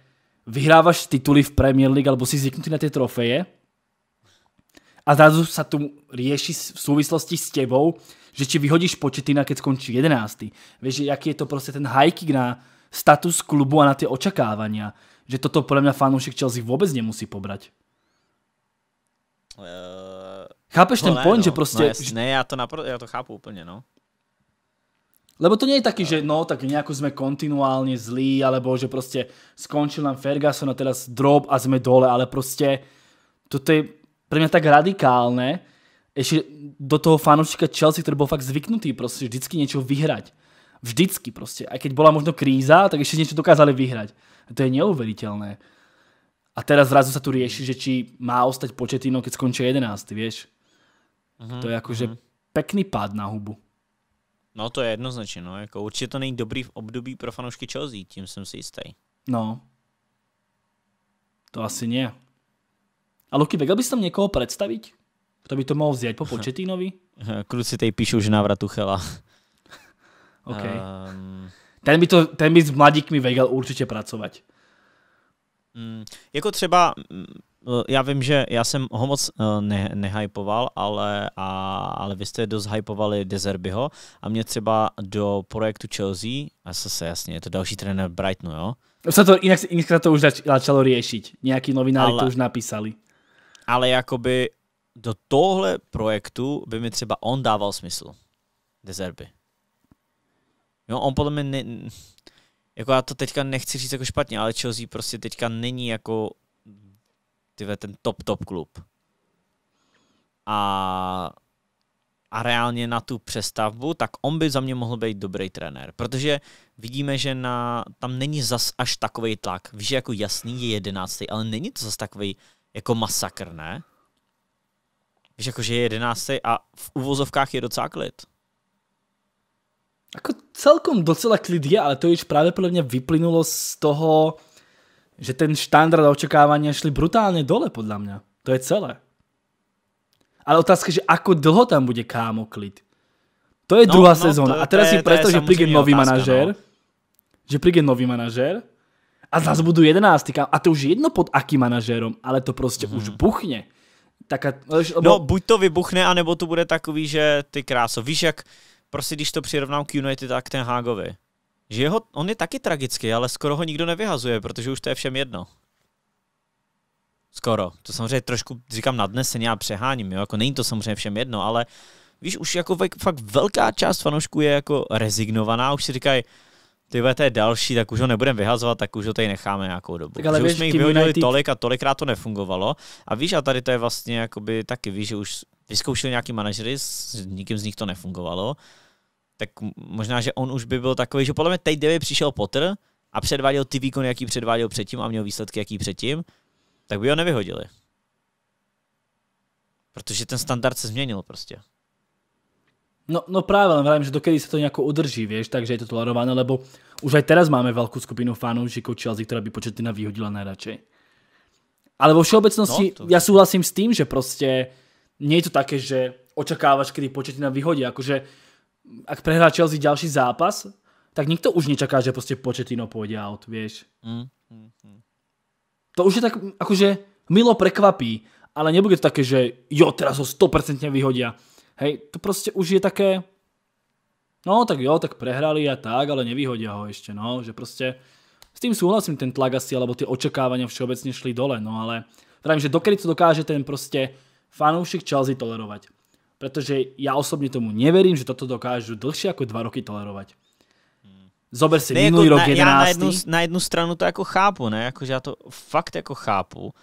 vyhrávaš tituly v Premier League, alebo si zvyknutý na ty trofeje a zrazu sa tu rieši v súvislosti s tebou, že či vyhodíš početina, keď skončí 11. Vieš, jaký je to prostě ten high kick na status klubu a na tie očakávania. Že toto podľa mňa fanúšik Chelsea vôbec nemusí pobrať. Uh, Chápeš no ten ne, point, no. že proste... No, ne, ja to, napr- ja to chápu úplne, no. Lebo to nie je taký, no. že no, tak nejako sme kontinuálne zlí, alebo že proste skončil nám Ferguson a teraz drop a sme dole, ale proste toto je pre mňa tak radikálne, ešte do toho fanúšika Chelsea, ktorý bol fakt zvyknutý proste vždycky niečo vyhrať. Vždycky proste. Aj keď bola možno kríza, tak ešte niečo dokázali vyhrať. A to je neuveriteľné. A teraz zrazu sa tu rieši, že či má ostať početino, keď skončí 11, vieš. Uh-huh, to je akože uh-huh. Mhm. pekný pád na hubu. No to je jednoznačně, no. Jako určite to není dobrý v období pro fanoušky Chelsea, tím jsem si jistý. No. To asi nie. A Luky, vedel by si tam někoho představit? Kto by to mohl vzít po Početinovi? Kruci tej píšu, že návratu Chela. Okay. Um, ten, by to, ten by s mladíkmi věděl určitě pracovat. Mm, jako třeba, mm, e, já vím, že já jsem ho moc e, ne, nehypoval, ale, a, ale vy jste dost hypovali Dezerbyho a mě třeba do projektu Chelsea, a zase jasně, je to další trenér Brightonu, jo? Se to, jinak, jinak to už začalo řešit. Nějaký novináři to už napísali. Ale jakoby do tohle projektu by mi třeba on dával smysl. Dezerby. Jo, on podle mě, ne, jako já to teďka nechci říct jako špatně, ale Chelsea prostě teďka není jako tyve, ten top, top klub. A, a reálně na tu přestavbu, tak on by za mě mohl být dobrý trenér, protože vidíme, že na, tam není zas až takový tlak. Víš, jako jasný je jedenáctý, ale není to zas takový jako masakr, ne? Víš, jako že je jedenáctý a v uvozovkách je docela klid. Ako celkom docela klid je, ale to už právě podle mě vyplynulo z toho, že ten štandard očekávání šli brutálně dole, podle mě. To je celé. Ale otázka, že ako dlho tam bude kámo klid. To je no, druhá no, sezóna. a teraz si predstav, že príde nový otázka, manažér. No. Že príde nový manažér. A zase budú jedenáctý. A to už jedno pod akým manažérom, ale to prostě hmm. už mhm. buchne. Taká, no, lebo... No buď to vybuchne, anebo to bude takový, že ty kráso. Víš, jak prostě když to přirovnám k United a k Ten Hagovi, že jeho, on je taky tragický, ale skoro ho nikdo nevyhazuje, protože už to je všem jedno. Skoro. To samozřejmě trošku říkám nadneseně a přeháním, jo? Jako není to samozřejmě všem jedno, ale víš, už jako fakt velká část fanoušků je jako rezignovaná, už si říkají, ty to je další, tak už ho nebudeme vyhazovat, tak už ho tady necháme nějakou dobu. Tak ale že víš, už jsme jich vyhodili United... tolik a tolikrát to nefungovalo. A víš, a tady to je vlastně jakoby taky, víš, že už vyzkoušeli nějaký manažery, s nikým z nich to nefungovalo tak možná, že on už by byl takový, že podle mě teď, kdyby přišel Potter a předváděl ty výkony, jaký předváděl předtím a měl výsledky, jaký předtím, tak by ho nevyhodili. Protože ten standard se změnil prostě. No, no právě, ale vravím, že dokedy se to nějak udrží, víš, takže je to tolerované, lebo už aj teraz máme velkou skupinu fanúšikov Chelsea, která by početina vyhodila najradšej. Ale vo všeobecnosti no, to... ja souhlasím s tím, že prostě nie je to také, že očakávaš, kedy početina vyhodí. Akože ak prehrá Chelsea ďalší zápas, tak nikto už nečaká, že proste Početino pôjde out, vieš. Mm, mm, mm. To už je tak, akože milo prekvapí, ale nebude to také, že jo, teraz ho 100% vyhodia. Hej, to proste už je také, no tak jo, tak prehrali a tak, ale nevyhodia ho ešte, no, že proste s tým súhlasím, ten tlak asi, alebo tie očakávania všeobecne šli dole, no ale vravím, že dokedy to dokáže ten proste fanúšik Chelsea tolerovať. Pretože ja osobne tomu neverím, že toto dokážu dlhšie ako dva roky tolerovať. Zober si ne, jako minulý rok na, 11. na jednu, na jednu stranu to jako chápu, ne? Ako, že já to fakt jako chápu.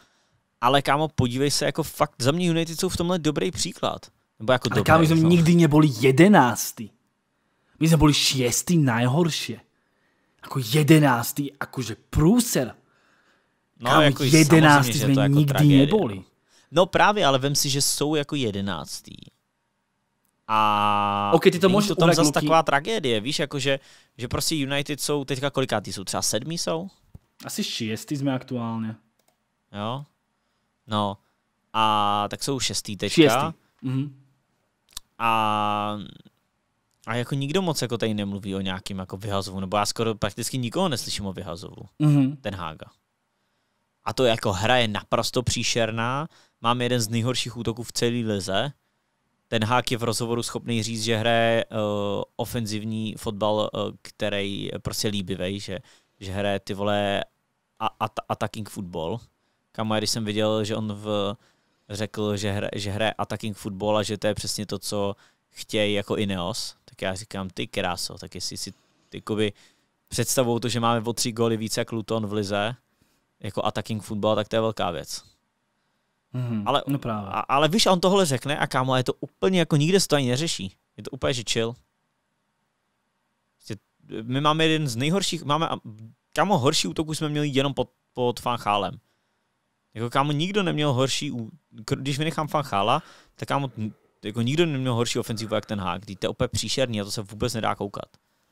Ale kámo, podívej se, jako fakt, za mňa United sú v tomhle dobrý příklad. Nebo ako ale kámo, my jsme no. nikdy neboli jedenáctý. My jsme byli šestý najhoršie. Ako jedenáctý, akože prúser. No, kámo, jako jedenáctý jsme jako nikdy tragédia. neboli. No. no právě, ale vem si, že jsou jako jedenáctý a ok, ty to můžeš to tam zase taková tragédie, víš, jakože že prostě United jsou teďka kolikátý jsou, třeba sedmí jsou? Asi šestý jsme aktuálně. Jo, no a tak jsou šestý teďka. Šestý. Mhm. A a jako nikdo moc jako tady nemluví o nějakým jako vyhazovu, nebo já skoro prakticky nikoho neslyším o vyhazovu. Mm-hmm. Ten Hága. A to jako hra je naprosto příšerná. Mám jeden z nejhorších útoků v celé lize ten Hák je v rozhovoru schopný říct, že hraje uh, ofenzivní fotbal, uh, který je prostě líbivý, že, že hraje ty vole a, a, attacking football. Kamo, když jsem viděl, že on v, řekl, že, hra, že hraje attacking football a že to je přesně to, co chtějí jako Ineos, tak já říkám, ty kráso, tak jestli si ty koby představou to, že máme o tři góly více jak Luton v lize, jako attacking football, tak to je velká věc. Mm-hmm. Ale, no právě. A, ale víš, on tohle řekne a kámo, je to úplně jako nikde se to ani neřeší. Je to úplně, že chill. Prostě, e, my máme jeden z nejhorších, máme, kámo, horší útoku jsme měli jenom pod, pod Fanchálem. Jako kámo, nikdo neměl horší, když vynechám Fanchála, tak kámo, jako nikdo neměl horší ofenzivu jak ten Hák. To je úplně příšerný a to se vůbec nedá koukat.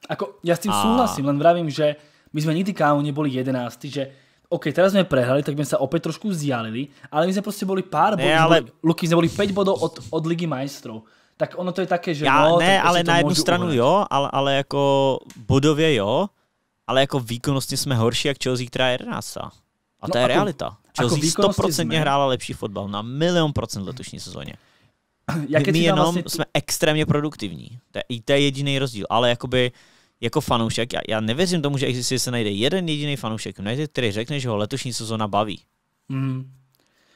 Ako, já s tím a... souhlasím, len vravím, že my jsme nikdy kámo neboli jedenácti, že OK, teraz sme prehrali, tak sme sa opäť trošku vzdialili, ale my sme proste boli pár bodov, ale... Luky, sme boli 5 bodov od, od Ligy majstrov. Tak ono to je také, že Ja, no, ne, ale na jednu stranu uhrať. jo, ale, ale jako bodově jo, ale jako výkonnostně jsme horší jak Chelsea, zítra je 11. A no, to je ako, realita. Chelsea jako 100% jsme... hrála lepší fotbal na milion procent letošní sezóně. Ja, my, jenom vlastně... jsme extrémně produktivní. To je, to je jediný rozdíl, ale akoby jako fanoušek, já, já nevěřím tomu, že existuje, se najde jeden jediný fanoušek United, který řekne, že ho letošní sezóna baví. Mm.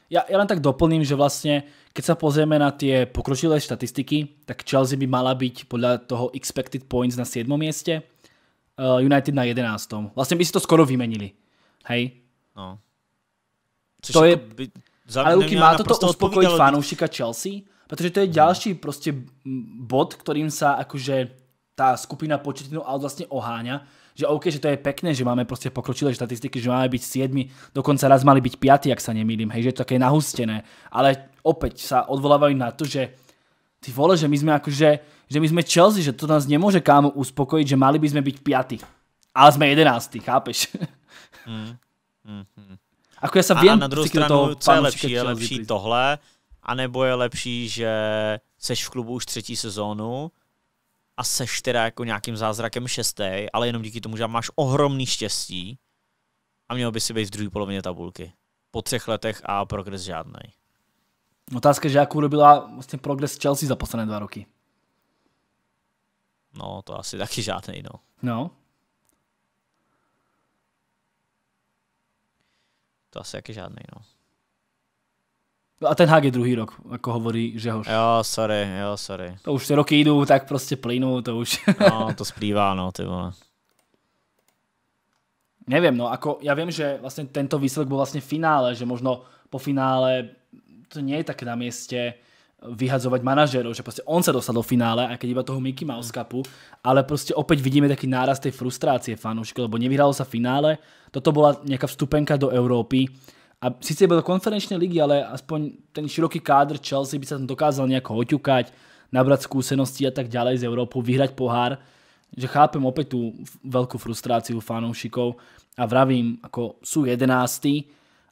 Já, já len tak doplním, že vlastně keď se pozrieme na ty pokročilé statistiky, tak Chelsea by mala být podle toho expected points na 7. místě, eh, United na 11. Vlastně by si to skoro vymenili. Hej? No. Což to je... Jako by... Ale Luky, má to to uspokojiť fanúšika Chelsea? Protože to je další prostě bod, kterým sa akože tá skupina početinu no, ale vlastne oháňa, že OK, že to je pekné, že máme proste pokročilé štatistiky, že máme byť siedmi, dokonca raz mali byť piaty, ak sa nemýlim, hej, že je to také nahustené, ale opäť sa odvolávajú na to, že ty vole, že my sme akože, že my sme Chelsea, že to nás nemôže kámo uspokojiť, že mali by sme byť piaty, Ale sme 11, chápeš? Mm, mm, mm. Ako ja sa viem, a na druhou stranu, co je lepší, je lepší tohle, anebo je lepší, že seš v klubu už třetí sezónu, a seš teda jako nějakým zázrakem šestý, ale jenom díky tomu, že máš ohromný štěstí a měl by si být v druhé polovině tabulky. Po třech letech a progres žádný. Otázka, že jakou byla vlastně progres Chelsea za poslední dva roky. No, to asi taky žádný, no. No. To asi taky žádný, no. No a ten Hag je druhý rok, jako hovorí, že hoš. Jo, sorry, jo, sorry. To už ty roky jdou, tak prostě plynou, to už. no, to splývá, no, ty vole. Neviem, no ako ja viem, že vlastne tento výsledek bol vlastne v finále, že možno po finále to nie je také na mieste vyhadzovať manažerov, že proste on sa dostal do finále, aj keď iba toho Mickey Mouse Cupu, ale proste opäť vidíme taký náraz tej frustrácie fanúšikov, lebo nevyhralo sa v finále, toto bola nejaká vstupenka do Európy, a sice byl to konferenčné ligy, ale aspoň ten široký kádr Chelsea by se tam dokázal nějak oťukať, nabrat zkušenosti a tak dále z Evropy vyhrať pohár. Že chápem tu velkou frustraci u fanoušiků a vravím, jako jsou jedenáctý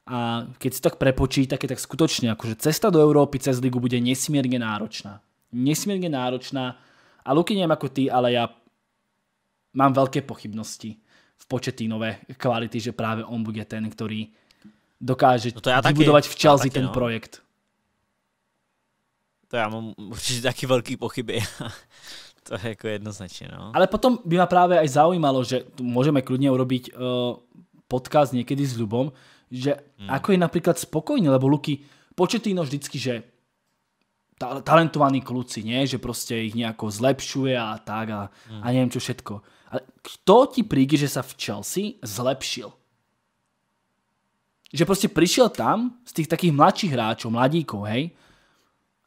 a keď si tak tak je tak skutečně, jako že cesta do Evropy cez ligu bude nesmírně náročná. nesmírně náročná. A Luky, nevím jako ty, ale já mám velké pochybnosti v početí nové kvality, že právě on bude ten, který dokáže no to já vybudovat taky. v Chelsea taky, ten no. projekt. To já mám určitě taky velký pochyby. to je jako jednoznačně, no. Ale potom by mě právě aj zaujímalo, že můžeme klidně urobiť uh, eh, podcast někdy s Lubom, že hmm. ako je například spokojný, lebo Luky no vždycky, že ta, talentovaní kluci, nie? že prostě ich nějako zlepšuje a tak a, hmm. a nevím čo všetko. Ale kto ti príde, že sa v Chelsea zlepšil? Že proste prišiel tam z tých takých mladších hráčov, mladíkov, hej,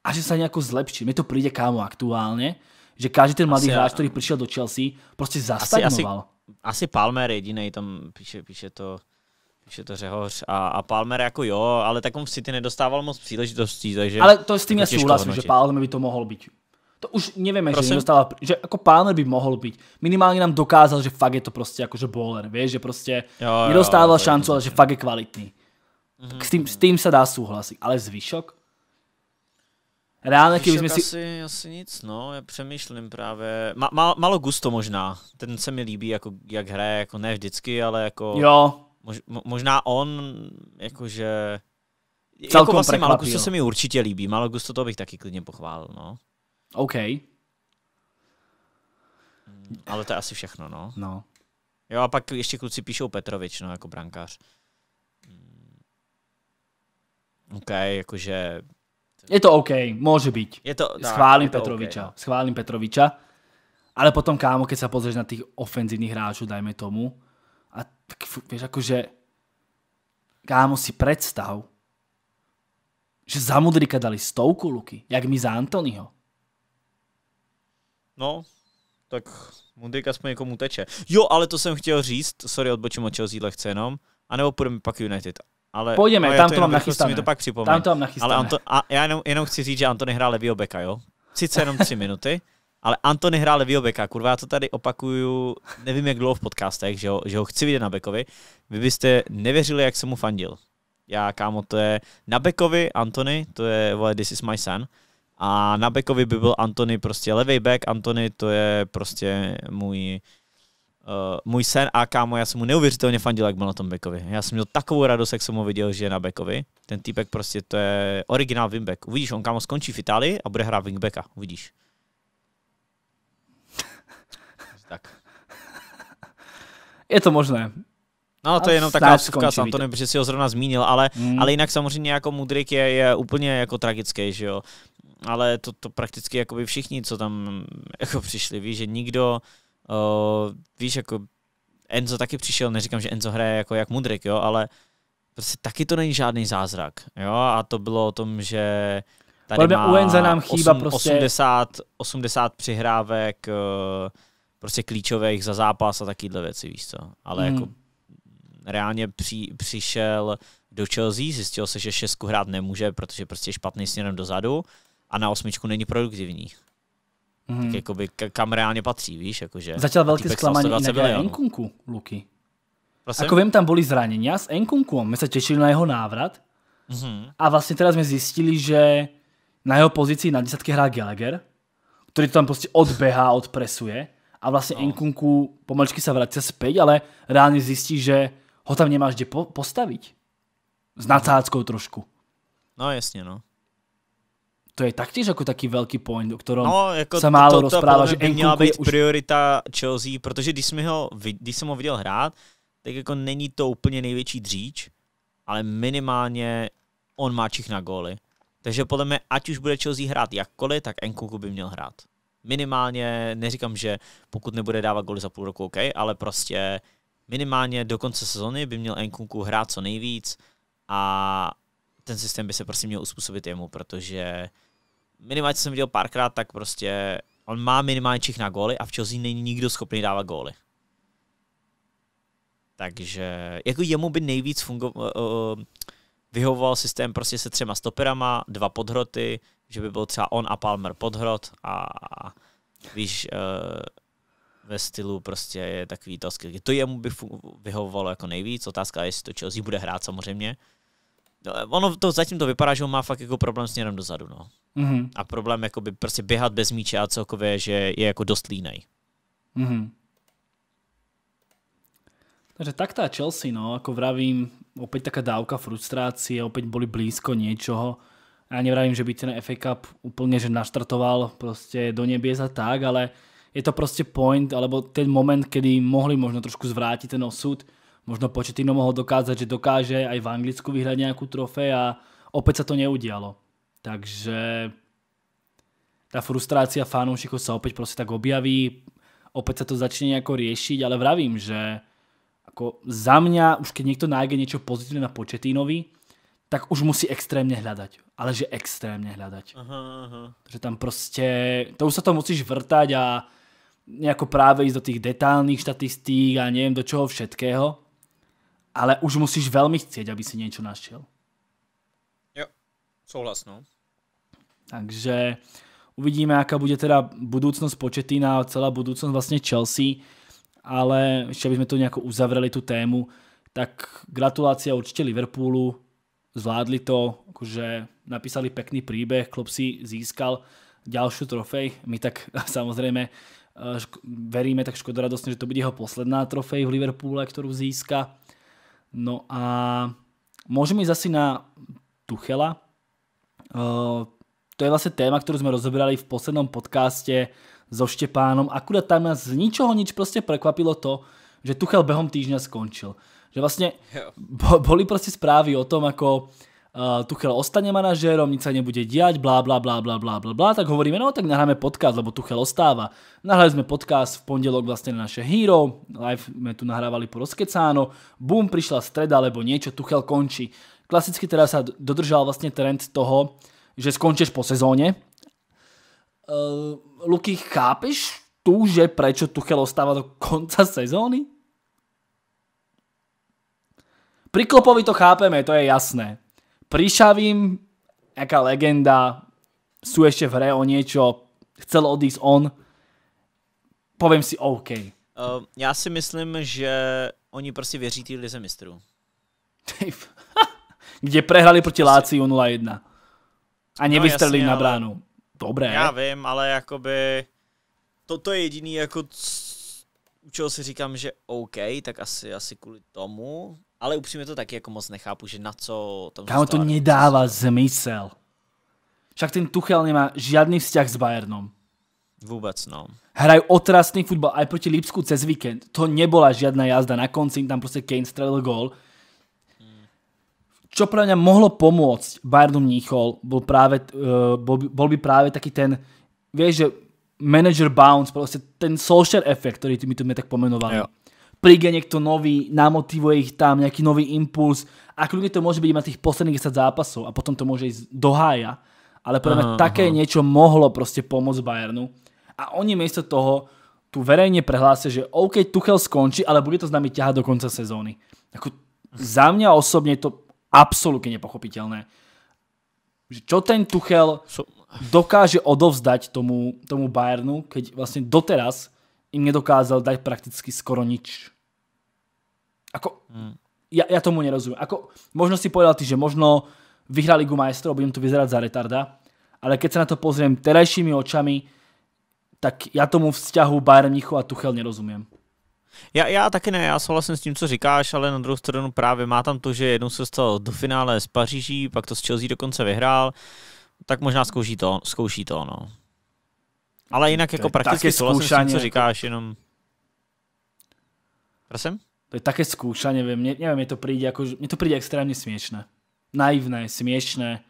a že sa nejako zlepší. Mne to príde kámo aktuálne, že každý ten mladý asi, hráč, ktorý prišiel do Chelsea, proste zastagnoval. Asi, asi, asi Palmer jedinej tam píše, píše to Píše to Řehoř a, a Palmer jako jo, ale takom si ty nedostával moc příležitostí, takže... Ale to s tím já souhlasím, že Palmer by to mohl být to už nevieme, Prosím? že nedostala, že ako Palmer by mohol byť. Minimálne nám dokázal, že fakt je to proste jako, že bowler, vieš, že proste jo, nedostával jo, šancu, ale že fakt je kvalitný. Mm-hmm. s tým, mhm. s tým sa dá súhlasiť, ale zvyšok? Reálne, keby sme si... Asi, asi nic, no, ja přemýšlím právě. Ma, ma, malo gusto možná, ten se mi líbí, jako, jak hraje, jako ne vždycky, ale jako... Jo. Mož, možná on, jakože... Celkom jako vlastně Malo gusto se mi určitě líbí, Malo gusto to bych taky klidně pochválil, no. OK. Ale to je asi všechno, no. No. Jo, a pak ještě kluci píšou Petrovič, no, jako brankář. Mm. OK, jakože... Je to OK, může být. Je to, tak, Schválím je to Petroviča. Okay, no. Schválím Petroviča. Ale potom, kámo, keď sa pozrieš na tých ofenzívnych hráčov, dajme tomu, a tak, vieš, akože, kámo, si predstav, že za Mudrika dali stovku luky, jak my za Antonyho. No, tak Mundrik aspoň někomu teče. Jo, ale to jsem chtěl říct, sorry, odbočím od Chelsea lehce jenom, anebo půjdeme pak United. Ale, Pojďme, ale tam to, to mám nachystané. Mi to pak Tam to mám nachystané. Ale Anto, a já jenom, jenom, chci říct, že Antony hrál levýho beka, jo? Sice jenom tři minuty, ale Antony hrál levýho beka. Kurva, já to tady opakuju, nevím jak dlouho v podcastech, že ho, že ho chci vidět na bekovi. Vy byste nevěřili, jak jsem mu fandil. Já, kámo, to je na bekovi Antony, to je, vole, this is my son. A na backovi by byl Antony prostě levý back. Antony to je prostě můj Uh, můj sen a kámo, já jsem mu neuvěřitelně fandil, jak byl na tom backovi. Já jsem měl takovou radost, jak jsem ho viděl, že je na backovi. Ten týpek prostě to je originál wingback. Uvidíš, on kámo skončí v Itálii a bude hrát wingbacka. Uvidíš. tak. Je to možné. No, to je jenom taková vsuvka s Antonem, protože si ho zrovna zmínil, ale, mm. ale jinak samozřejmě jako Mudrik je, je úplně jako tragický, že jo ale to, to prakticky jakoby všichni, co tam mm, jako přišli, víš, že nikdo, uh, víš, jako Enzo taky přišel, neříkám, že Enzo hraje jako jak Mudrik, jo, ale prostě taky to není žádný zázrak, jo, a to bylo o tom, že tady Podle má u Enza nám chýba 8, prostě... 80, 80 přihrávek, uh, prostě klíčových za zápas a takovýhle věci, víš co, ale jako hmm. jako reálně při, přišel do Chelsea, zjistil se, že šestku hrát nemůže, protože prostě špatný směrem dozadu, a na osmičku není produktivní. Mm. Tak jakoby kam reálně patří, víš, jakože. Začal velký sklamanie na Enkunku, Luky. Prosím? Ako tam byly zranění. s Enkunku, My se těšili na jeho návrat. Mm-hmm. A vlastně teda jsme zjistili, že na jeho pozici na desatke hrá Gallagher, který to tam prostě odbehá, odpresuje. A vlastně no. Enkunku pomaličky sa vrací zpět, ale reálně zjistí, že ho tam nemáš kde postavit S nadsázkou trošku. No jasně, no to je taktiež ako taký velký point, o ktorom no, jako se málo to, to, rozpráva, že by měla být už... priorita Chelsea, protože když, jsme ho, když jsem ho viděl hrát, tak jako není to úplně největší dříč, ale minimálně on má čich na góly. Takže podle mě, ať už bude Chelsea hrát jakkoliv, tak Nkunku by měl hrát. Minimálně, neříkám, že pokud nebude dávat góly za půl roku, OK, ale prostě minimálně do konce sezóny by měl Nkunku hrát co nejvíc a ten systém by se prostě měl uspůsobit jemu, protože minimálně, co jsem viděl párkrát, tak prostě on má minimálně čich na góly a v Chelsea není nikdo schopný dávat góly. Takže jako jemu by nejvíc fungoval, uh, eh, eh, vyhovoval systém prostě se třema stoperama, dva podhroty, že by byl třeba on a Palmer podhrot a víš, uh, ve stylu prostě je takový to, to jemu by vyhovovalo jako nejvíc. Otázka je, jestli to Chelsea bude hrát samozřejmě. No, ono to zatím to vypadá, že on má fakt jako problém směrem dozadu, no. Mm-hmm. A problém by prostě běhat bez míče a celkově, že je jako dost línej. Mm-hmm. Takže tak ta Chelsea, no, jako vravím, opět taká dávka frustrácie, opět boli blízko něčeho Já nevravím, že by ten FA Cup úplně že naštartoval prostě do nebe za tak, ale je to prostě point, alebo ten moment, kdy mohli možno trošku zvrátit ten osud možno Početino mohol dokázať, že dokáže aj v Anglicku vyhrať nejakú trofej a opäť sa to neudialo. Takže tá frustrácia fanúšikov sa opäť proste tak objaví, opäť sa to začne nejako riešiť, ale vravím, že ako za mňa, už keď niekto nájde niečo pozitívne na početinovi, tak už musí extrémne hľadať. Ale že extrémne hľadať. Aha, aha. Že tam proste, to už sa to musíš vrtať a nejako práve ísť do tých detálnych štatistík a neviem do čoho všetkého ale už musíš velmi chcieť, aby si niečo našiel. Jo, souhlas, no. Takže uvidíme, jaká bude teda budoucnost početína a celá budoucnost vlastně Chelsea, ale ještě bychom to nějak uzavřeli tu tému, tak gratulácia určitě Liverpoolu, zvládli to, že napísali pekný príbeh, Klub si získal ďalšiu trofej, my tak samozřejmě eh, veríme tak škodoradostne, že to bude jeho posledná trofej v Liverpoole, kterou získa. No a môžeme ísť asi na Tuchela. Eh, to je vlastne téma, ktorú sme rozoberali v poslednom podcaste so Štepánom. Akurát tam nás z ničoho nič proste prekvapilo to, že Tuchel behom týždňa skončil. Že vlastne boli proste správy o tom, ako uh, eh, Tuchel ostane manažérom, nic sa nebude diať, blá, blá, blá, blá, blá, blá, blá, tak hovoríme, no tak nahráme podcast, lebo Tuchel ostáva. Nahrali sme podcast v pondelok vlastne na naše Hero, live sme tu nahrávali po rozkecáno, bum, prišla streda, lebo niečo, Tuchel končí. Klasicky teda sa dodržal vlastne trend toho, že skončíš po sezóne. Uh, Luky, chápeš tu, že prečo Tuchel ostáva do konca sezóny? Pri Klopovi to chápeme, to je jasné. Prišavím, aká legenda, sú ešte v hre o niečo, chcel odísť on, povím si OK. Uh, já si myslím, že oni prostě věří té lize mistrů. Kde prehrali proti prostě- Láci? 0-1. A no, nevystrelili no, na bránu. Ale... Dobré. Já vím, ale jakoby toto je jediný, jako u čeho si říkám, že OK, tak asi, asi kvůli tomu. Ale upřímně to taky jako moc nechápu, že na co tam Kámo, to nedává zmysel. Však ten Tuchel nemá žádný vzťah s Bayernom. Vůbec no. Hrají otrasný futbal aj proti Lipsku cez víkend. To nebola žiadna jazda. Na konci tam prostě Kane strelil gol. Čo pro mě mohlo pomôcť Bayernu Mníchol, bol, práve, uh, bol, bol, by práve taký ten, vieš, že manager bounce, prostě ten social efekt, ktorý my tu mě tak pomenovali. Jo príde niekto nový, namotivuje ich tam, nejaký nový impuls. A kľudne to môže byť iba tých posledných 10 zápasov a potom to môže ísť do hája. Ale podľa mňa také niečo mohlo proste pomôcť Bayernu. A oni miesto toho tu verejne prehlásia, že OK, Tuchel skončí, ale bude to s nami ťahať do konca sezóny. Ako, za mňa osobne je to absolútne nepochopiteľné. Čo ten Tuchel dokáže odovzdať tomu, tomu Bayernu, keď vlastne doteraz im nedokázal dať prakticky skoro nič. Ako, mm. ja, ja tomu nerozumiem. Ako, možno si povedal ty, že možno vyhrá Ligu majstrov, budem tu vyzerať za retarda, ale keď sa na to pozriem terajšími očami, tak já tomu vzťahu Bayern Mnichov a Tuchel nerozumím. Já, já taky ne, já souhlasím s tím, co říkáš, ale na druhou stranu právě má tam to, že jednou se dostal do finále z Paříží, pak to s Chelsea dokonce vyhrál, tak možná zkouší to, zkouší to no. Ale jinak to jako prakticky souhlasím s tím, co jako- říkáš, jenom... Prosím? to je také skúša, neviem, ne, neviem, mne to príde, ako, mne to príde extrémne smiešne. Naivné, smiešne.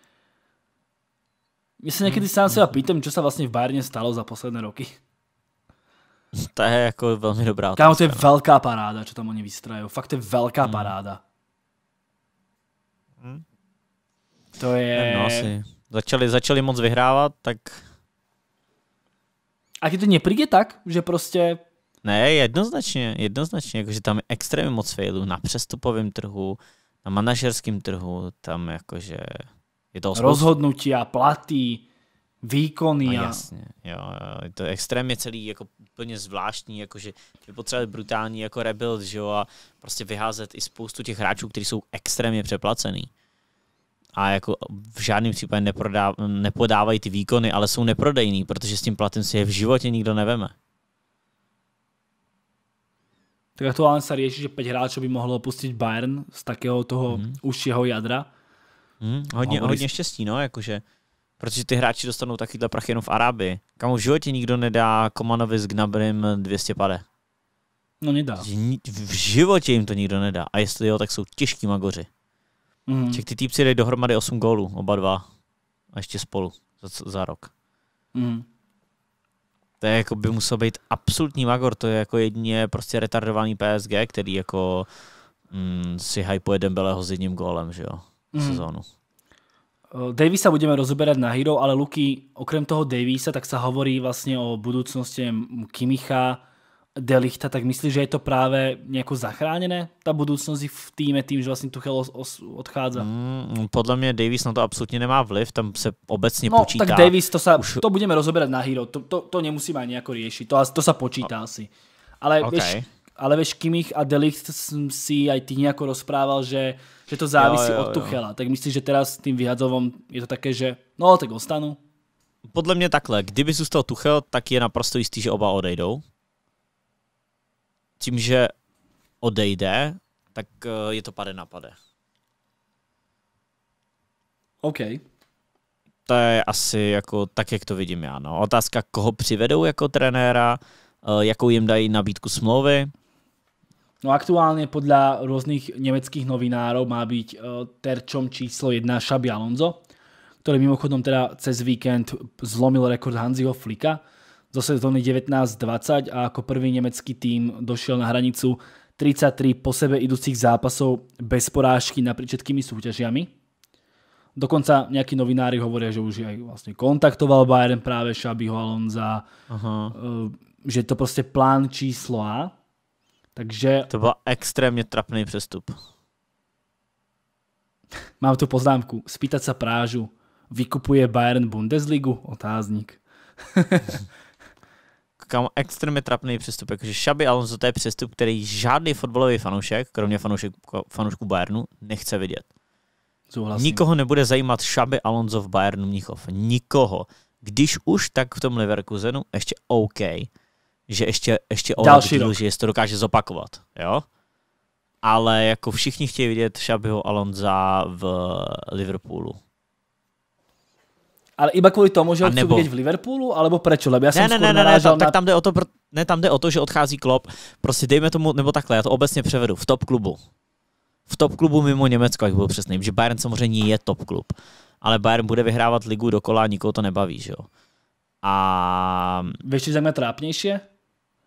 Ja sa niekedy mm. sám seba pýtam, čo sa vlastne v bárne stalo za posledné roky. To je jako velmi dobrá Kámo, to je velká paráda, čo tam oni vystrajú. Fakt to je velká mm. paráda. Mm. To je... No, asi. Začali, začali moc vyhrávat, tak... A keď to nepríde tak, že prostě ne, jednoznačně, jednoznačně, jakože tam je extrémně moc failů na přestupovém trhu, na manažerském trhu, tam jakože je to Rozhodnutí a platy, výkony. No, a... jasně, jo, jo, je to extrémně celý jako úplně zvláštní, jakože je potřeba brutální jako rebuild, že jo, a prostě vyházet i spoustu těch hráčů, kteří jsou extrémně přeplacený. A jako v žádném případě neprodá, nepodávají ty výkony, ale jsou neprodejný, protože s tím platem si je v životě nikdo neveme tak aktuálne sa rieši, že 5 hráčov by mohlo opustiť Bayern z takého toho mm. užšího jadra. Mm, hodně, no, hodně štěstí, no, jakože. Protože ty hráči dostanou takovýhle prach jenom v Arábii. kam v životě nikdo nedá Komanovi s Gnabrym 200 pade. No nedá. V životě jim to nikdo nedá. A jestli jo, tak jsou těžký magoři. Mm. Ček ty týpci dají dohromady 8 gólů, oba dva. A ještě spolu za, za rok. Mm to je, jako by musel být absolutní magor, to je jako jedině prostě retardovaný PSG, který jako mm, si hypuje Dembeleho s jedním gólem, že jo, mm. sezónu. Eh, Davisa budeme rozoberať na Hero, ale Luky, okrem toho Davisa, tak sa hovorí vlastne o budúcnosti Kimicha, Delichta, tak myslíš, že je to právě nejako zachráněné, ta budoucnost v týme, tím, že vlastně Tuchel odchází? Mm, podle mě Davis na to absolutně nemá vliv, tam se obecně no, počítá. tak Davis, to, sa, Už... to budeme rozoberať na Hero, to, to, to nemusíme ani nejako riešiť, to, to sa počítá o... asi. Ale okay. vieš, ale vieš, Kimich a Delicht som si aj ty nejako rozprával, že, že to závisí jo, jo, od Tuchela. Tak myslíš, že teraz tým vyhadzovom je to také, že no, tak ostanu? Podle mě takhle, kdyby zůstal Tuchel, tak je naprosto jistý, že oba odejdou, tím, že odejde, tak eh, je to pade na pade. OK. To je asi jako tak, jak to vidím já. No. Otázka, koho přivedou jako trenéra, eh, jakou jim dají nabídku smlouvy. No aktuálně podle různých německých novinárov má být eh, terčom číslo jedna Šabi Alonso, který mimochodem teda cez víkend zlomil rekord Hanziho Flika zo sezóny 19-20 a ako prvý nemecký tým došiel na hranicu 33 po sebe idúcich zápasov bez porážky napri všetkými súťažiami. Dokonca nejakí novinári hovoria, že už aj vlastne kontaktoval Bayern práve Šabiho Alonza, -huh. Eh, že to prostě plán číslo A. Takže... To byl extrémně trapný přestup. Mám tu poznámku. Spýtať sa prážu. Vykupuje Bayern Bundesligu? Otáznik. kam extrémně trapný přestup, Jakože Šaby Alonso to je přestup, který žádný fotbalový fanoušek, kromě fanoušek, fanoušku Bayernu, nechce vidět. Souhlasím. Nikoho nebude zajímat Šaby Alonso v Bayernu Mnichov. Nikoho. Když už, tak v tom Leverkusenu ještě OK, že ještě, ještě o Další rok. že to dokáže zopakovat. Jo? Ale jako všichni chtějí vidět Šabyho Alonza v Liverpoolu. Ale iba kvůli tomu, že ho nebo... chci v Liverpoolu, alebo proč? Ne, já ne, ne, ne, ne, tak tam jde o to, ne, tam jde o to, že odchází klop. Prostě dejme tomu, nebo takhle, já to obecně převedu, v top klubu. V top klubu mimo Německo, jak byl přesný, že Bayern samozřejmě je top klub. Ale Bayern bude vyhrávat ligu dokola a nikoho to nebaví, že jo. A... Víš, že je trápnější?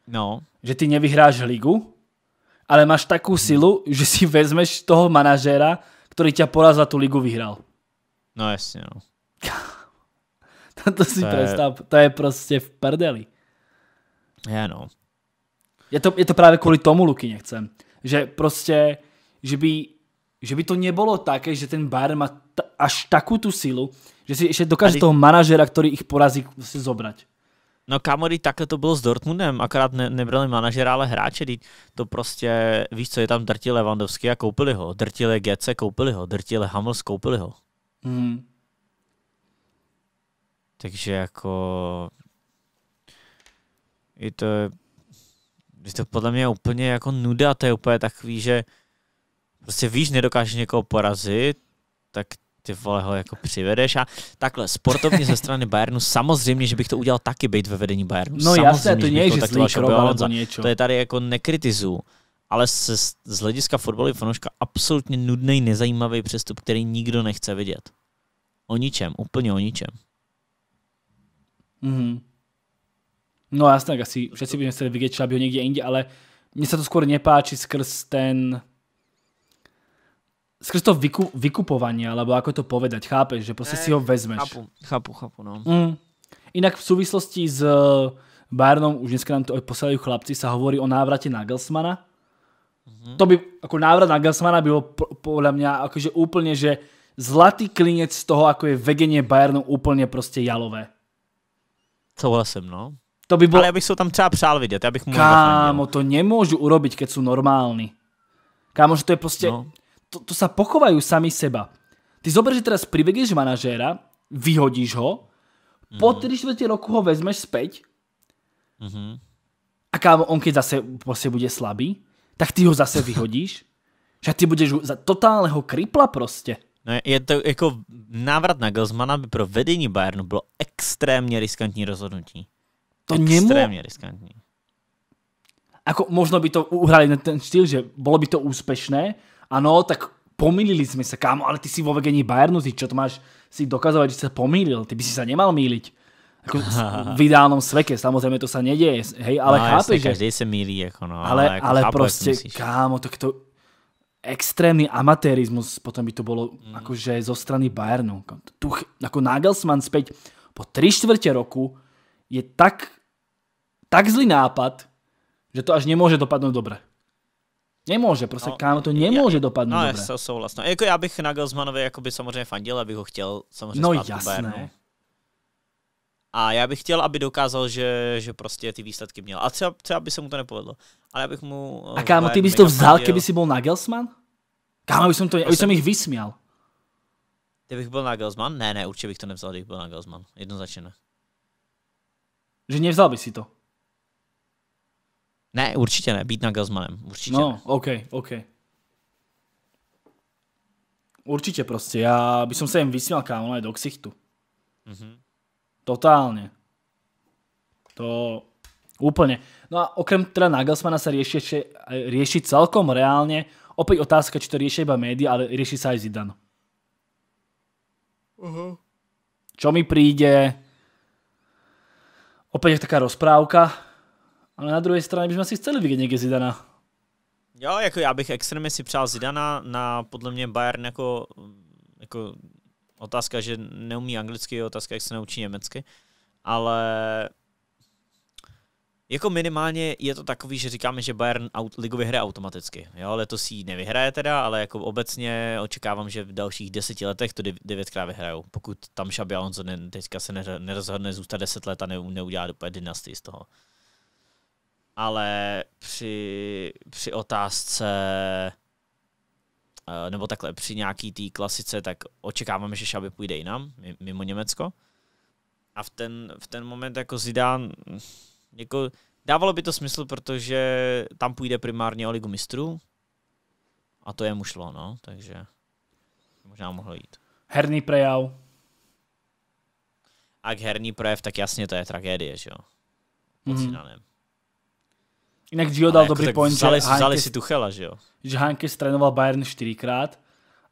No. Že ty nevyhráš ligu, ale máš takovou mhm. silu, že si vezmeš toho manažera, který tě porazil tu ligu vyhrál. No jasně, no. to si to představ, je... to je prostě v prdeli. Já no. Je to, je to právě kvůli tomu, Luky, nechcem. Že prostě, že by, že by to nebylo také, že ten bar má ta, až takovou tu sílu, že si ještě dokáže ty... toho manažera, který ich porazí, si zobrať. No kamory, takhle to bylo s Dortmundem, akorát ne, nebrali manažera, ale hráče, to prostě, víš co, je tam drtile Lewandowski a koupili ho, drtile GC koupili ho, drtile Hamels koupili ho. Hmm. Takže jako je to, je to podle mě úplně jako nuda, to je úplně takový, že prostě víš, nedokážeš někoho porazit, tak ty vole ho jako přivedeš a takhle, sportovně ze strany Bayernu, samozřejmě, že bych to udělal taky být ve vedení Bayernu. No samozřejmě, jasné, to není, že to je alebo něčo. To je tady jako nekritizu, ale se, z hlediska fotbalu fanouška absolutně nudný, nezajímavý přestup, který nikdo nechce vidět. O ničem, úplně o ničem. Mm-hmm. No jasně, tak asi všetci bychom chtěli vidět Čabiho někde jinde, ale mně se to skôr nepáči skrz ten skrz to vyku, vykupovanie, alebo ako to povedať, chápeš, že prostě si ho vezmeš. Chápu, chápu, chápu, no. Mm. Inak v súvislosti s e, Bayernom, už dneska nám to posílají chlapci, sa hovorí o návrate Nagelsmana. Mm -hmm. To by, ako návrat Nagelsmana bylo podle mě akože úplne, že zlatý klinec z toho, ako je vegenie Bayernu úplne prostě jalové. Souhlasím, no. To by bylo... Ale já bych se tam třeba přál vidět, já bych mu Kámo, to nemůžu urobiť, keď jsou normální. Kámo, že to je prostě... No. To, to sa pochovajú sami seba. Ty zober, že teraz privegieš manažéra, vyhodíš ho, mm. po 3 čtvrtě roku ho vezmeš späť mm-hmm. a kámo, on keď zase prostě bude slabý, tak ty ho zase vyhodíš. že ty budeš za totálneho kripla prostě. No je to jako návrat na Gelsmana by pro vedení Bayernu bylo extrémně riskantní rozhodnutí. To extrémně nemu... riskantní. Ako možno by to uhrali na ten štýl, že bylo by to úspěšné, ano, tak pomýlili jsme se, kámo, ale ty si vo vegení Bayernu, ty čo to máš si dokazovat, že se pomýlil, ty by si se nemal míliť. Ako v ideálnom svete, samozrejme to sa nedieje, hej, ale no, chápeš, že... Každý se mýlí, jako no, ale, ale, jako ale proste, kámo, tak to extrémny amatérizmus, potom by to bolo mm. akože zo strany Bayernu. Tu, ako Nagelsmann späť po 3 čtvrte roku je tak, tak zlý nápad, že to až nemůže dopadnout dobře. Nemůže, prostě no, kámo, to nemůže já, dopadnout no, dobře. No, souhlasno. Jako já bych Nagelsmanovi by samozřejmě fandil, abych ho chtěl samozřejmě No jasné. Bayernu. A já bych chtěl, aby dokázal, že, že prostě ty výsledky měl. A třeba, třeba by se mu to nepovedlo. Ale já bych mu... Eh, A kámo, ty bys to vzal, kdyby si byl Nagelsmann? Kámo, bych jsem to, bych jich ich vysmial. bych byl Nagelsmann? Ne, ne, určitě bych to nevzal, kdybych byl Nagelsmann. Jednoznačně ne. Že nevzal by si to? Ne, určitě ne, být Nagelsmannem. Určitě no, ne. OK, OK. Určitě prostě, já bych jsem se jim vysmial, kámo, ale do ksichtu. Mhm. Mm Totálne. To úplne. No a okrem teda Nagelsmana sa rieši, ešte, rieši celkom reálne opäť otázka, či to rieši iba média, ale rieši sa aj Zidane. Uh-huh. Čo mi príde opäť taká rozprávka, ale na druhé straně sme si chceli vidieť niekde Zidana. Jo, jako já bych extrémně si přál Zidana na podle mě Bayern jako, jako Otázka, že neumí anglicky, je otázka, jak se naučí německy. Ale jako minimálně je to takový, že říkáme, že Bayern aut, ligu vyhraje automaticky. Jo, letos ji nevyhraje teda, ale jako obecně očekávám, že v dalších deseti letech to devětkrát vyhrajou. Pokud tam Xabi Alonso ne, teďka se nerozhodne zůstat deset let a ne, neudělá úplně dynastii z toho. Ale při, při otázce Eh, nebo takhle, při nějaký té klasice, tak očekáváme, že Šaby půjde jinam, mimo Německo. A v ten, v ten moment jako Zidán, hm, jako dávalo by to smysl, protože tam půjde primárně o ligu mistrů a to mu šlo, no, takže možná mohlo jít. Herný prejav. A k herní projev, tak jasně to je tragédie, že jo? Pod Mm-hmm. Jinak Gio dal jako dobrý point, vzali, že vzali si Tuchela, že jo? Že Hanke trénoval Bayern čtyřikrát,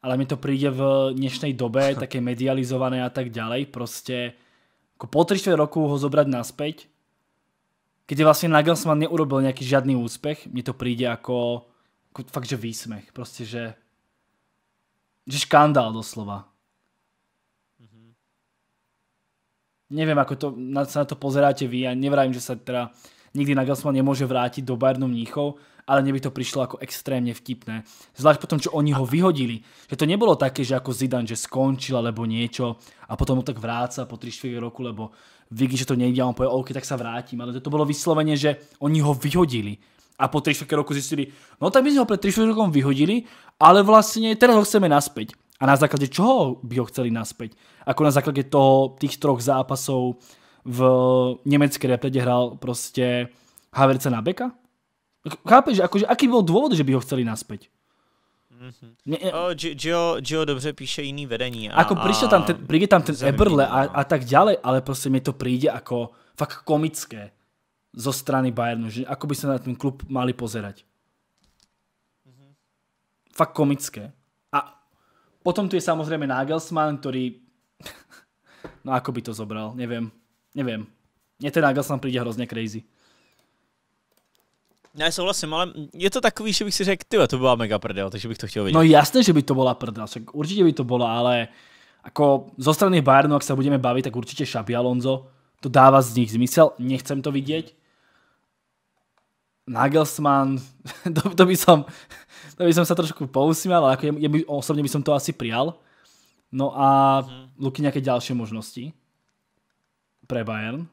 ale mi to přijde v dnešní době také medializované a tak ďalej, prostě jako po tři roku ho zobrať naspäť, keď vlastně Nagelsmann neurobil nějaký žádný úspěch, mi to přijde jako, jako fakt, že výsmech, prostě, že že škandál doslova. Mhm. Nevím, jak to, na, na to pozeráte vy a nevrajím, že se teda nikdy Nagelsmann nemôže vrátiť do Bayernu Mníchov, ale mne by to prišlo ako extrémne vtipné. Zvlášť potom, čo oni ho vyhodili. Že to nebolo také, že ako Zidane, že skončil alebo niečo a potom ho tak vráca po 3-4 roku, lebo vidí, že to nejde a on povie, OK, tak sa vrátim. Ale to bolo vyslovene, že oni ho vyhodili a po 3 4 roku zistili, no tak my sme ho pred 3 4 rokom vyhodili, ale vlastne teraz ho chceme naspäť. A na základe čoho by ho chceli naspäť? Ako na základe toho, tých troch zápasov v německé repredě hrál prostě Haverce na Beka? Chápeš, jakože, aký byl důvod, že by ho chceli naspäť? Mm-hmm. oh, Gio, Gio dobře píše jiný vedení. A, ako a, tam ten, príde tam ten Eberle a, no. a tak dále, ale prostě mi to přijde jako fakt komické zo strany Bayernu, že ako by se na ten klub mali pozerať. Mm-hmm. Fakt komické. A potom tu je samozřejmě Nagelsmann, který, no ako by to zobral, nevím. Nevím. Mně ten Nagelsmann přijde hrozně crazy. Já souhlasím, ale je to takový, že bych si řekl, ty, to byla mega prdel, takže bych to chtěl vidět. No jasné, že by to byla prdel, určitě by to byla, ale jako zo strany Bayernu, jak se budeme bavit, tak určitě Šabi Alonso, to dává z nich zmysel, nechcem to vidět. Nagelsmann, to, to by som, to by som sa trošku pousmial, ale ako je, je, osobne by som to asi prijal. No a mm. Luky nejaké ďalšie možnosti? pre Bayern?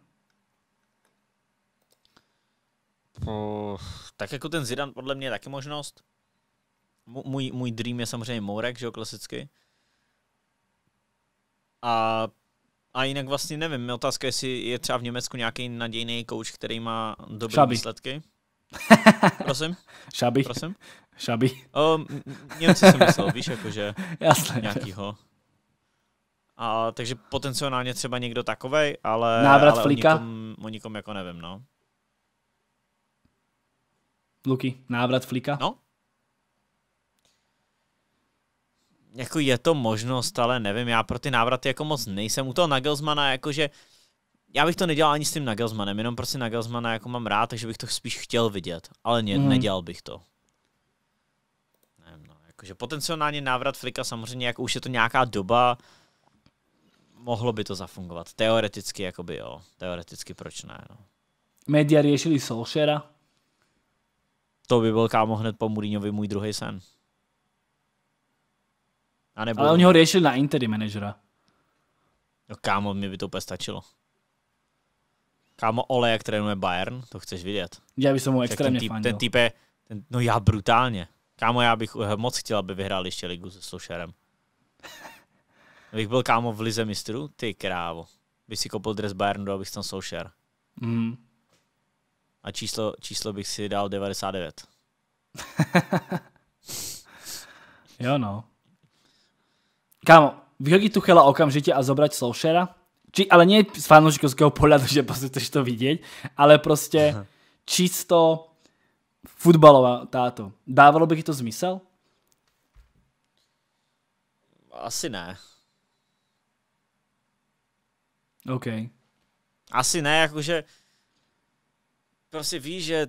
Uh, tak jako ten Zidane podle mě je taky možnost. můj, můj dream je samozřejmě Mourek, že jo, klasicky. A, a jinak vlastně nevím, je otázka, jestli je třeba v Německu nějaký nadějný kouč, který má dobré Šabi. výsledky. Prosím? Šabi. Prosím? Šabi. Um, ehm, Němci jsem myslel, víš, jakože Jasné, nějakýho. A, takže potenciálně třeba někdo takovej, ale, Návrat ale flika. O, nikom, o nikom jako nevím, no. Luky, návrat flika? No. Jako je to možnost, ale nevím, já pro ty návraty jako moc nejsem. U toho Nagelsmana jakože já bych to nedělal ani s tím Nagelsmanem, jenom prostě Nagelsmana jako mám rád, takže bych to spíš chtěl vidět, ale ne, mm. nedělal bych to. Nevím, no, jakože potenciálně návrat Flika samozřejmě, jako už je to nějaká doba, mohlo by to zafungovat. Teoreticky, by jo. Teoreticky proč ne, no. Média řešili Solšera. To by byl kámo hned po Mourinhovi můj druhý sen. A nebo... Ale oni ho řešili na interim manažera. No kámo, mi by to úplně stačilo. Kámo, Ole, jak trénuje Bayern, to chceš vidět. Já bych mu extrémně ten, týp, ten typ je, ten, no já brutálně. Kámo, já bych eh, moc chtěl, aby vyhrál ještě ligu se Solšerem. Kdybych byl kámo v Lize mistrů, ty krávo. By si koupil dres Bayernu, abych tam soušer. Mm. A číslo, číslo bych si dal 99. jo no. Kámo, vyhodí Tuchela okamžitě a zobrať soušera. Či, ale nie z fanúšikovského pohľadu, že prostě chceš to vidieť, ale prostě čisto futbalová táto. Dávalo by ti to zmysel? Asi ne. OK. Asi ne, jakože prostě ví, že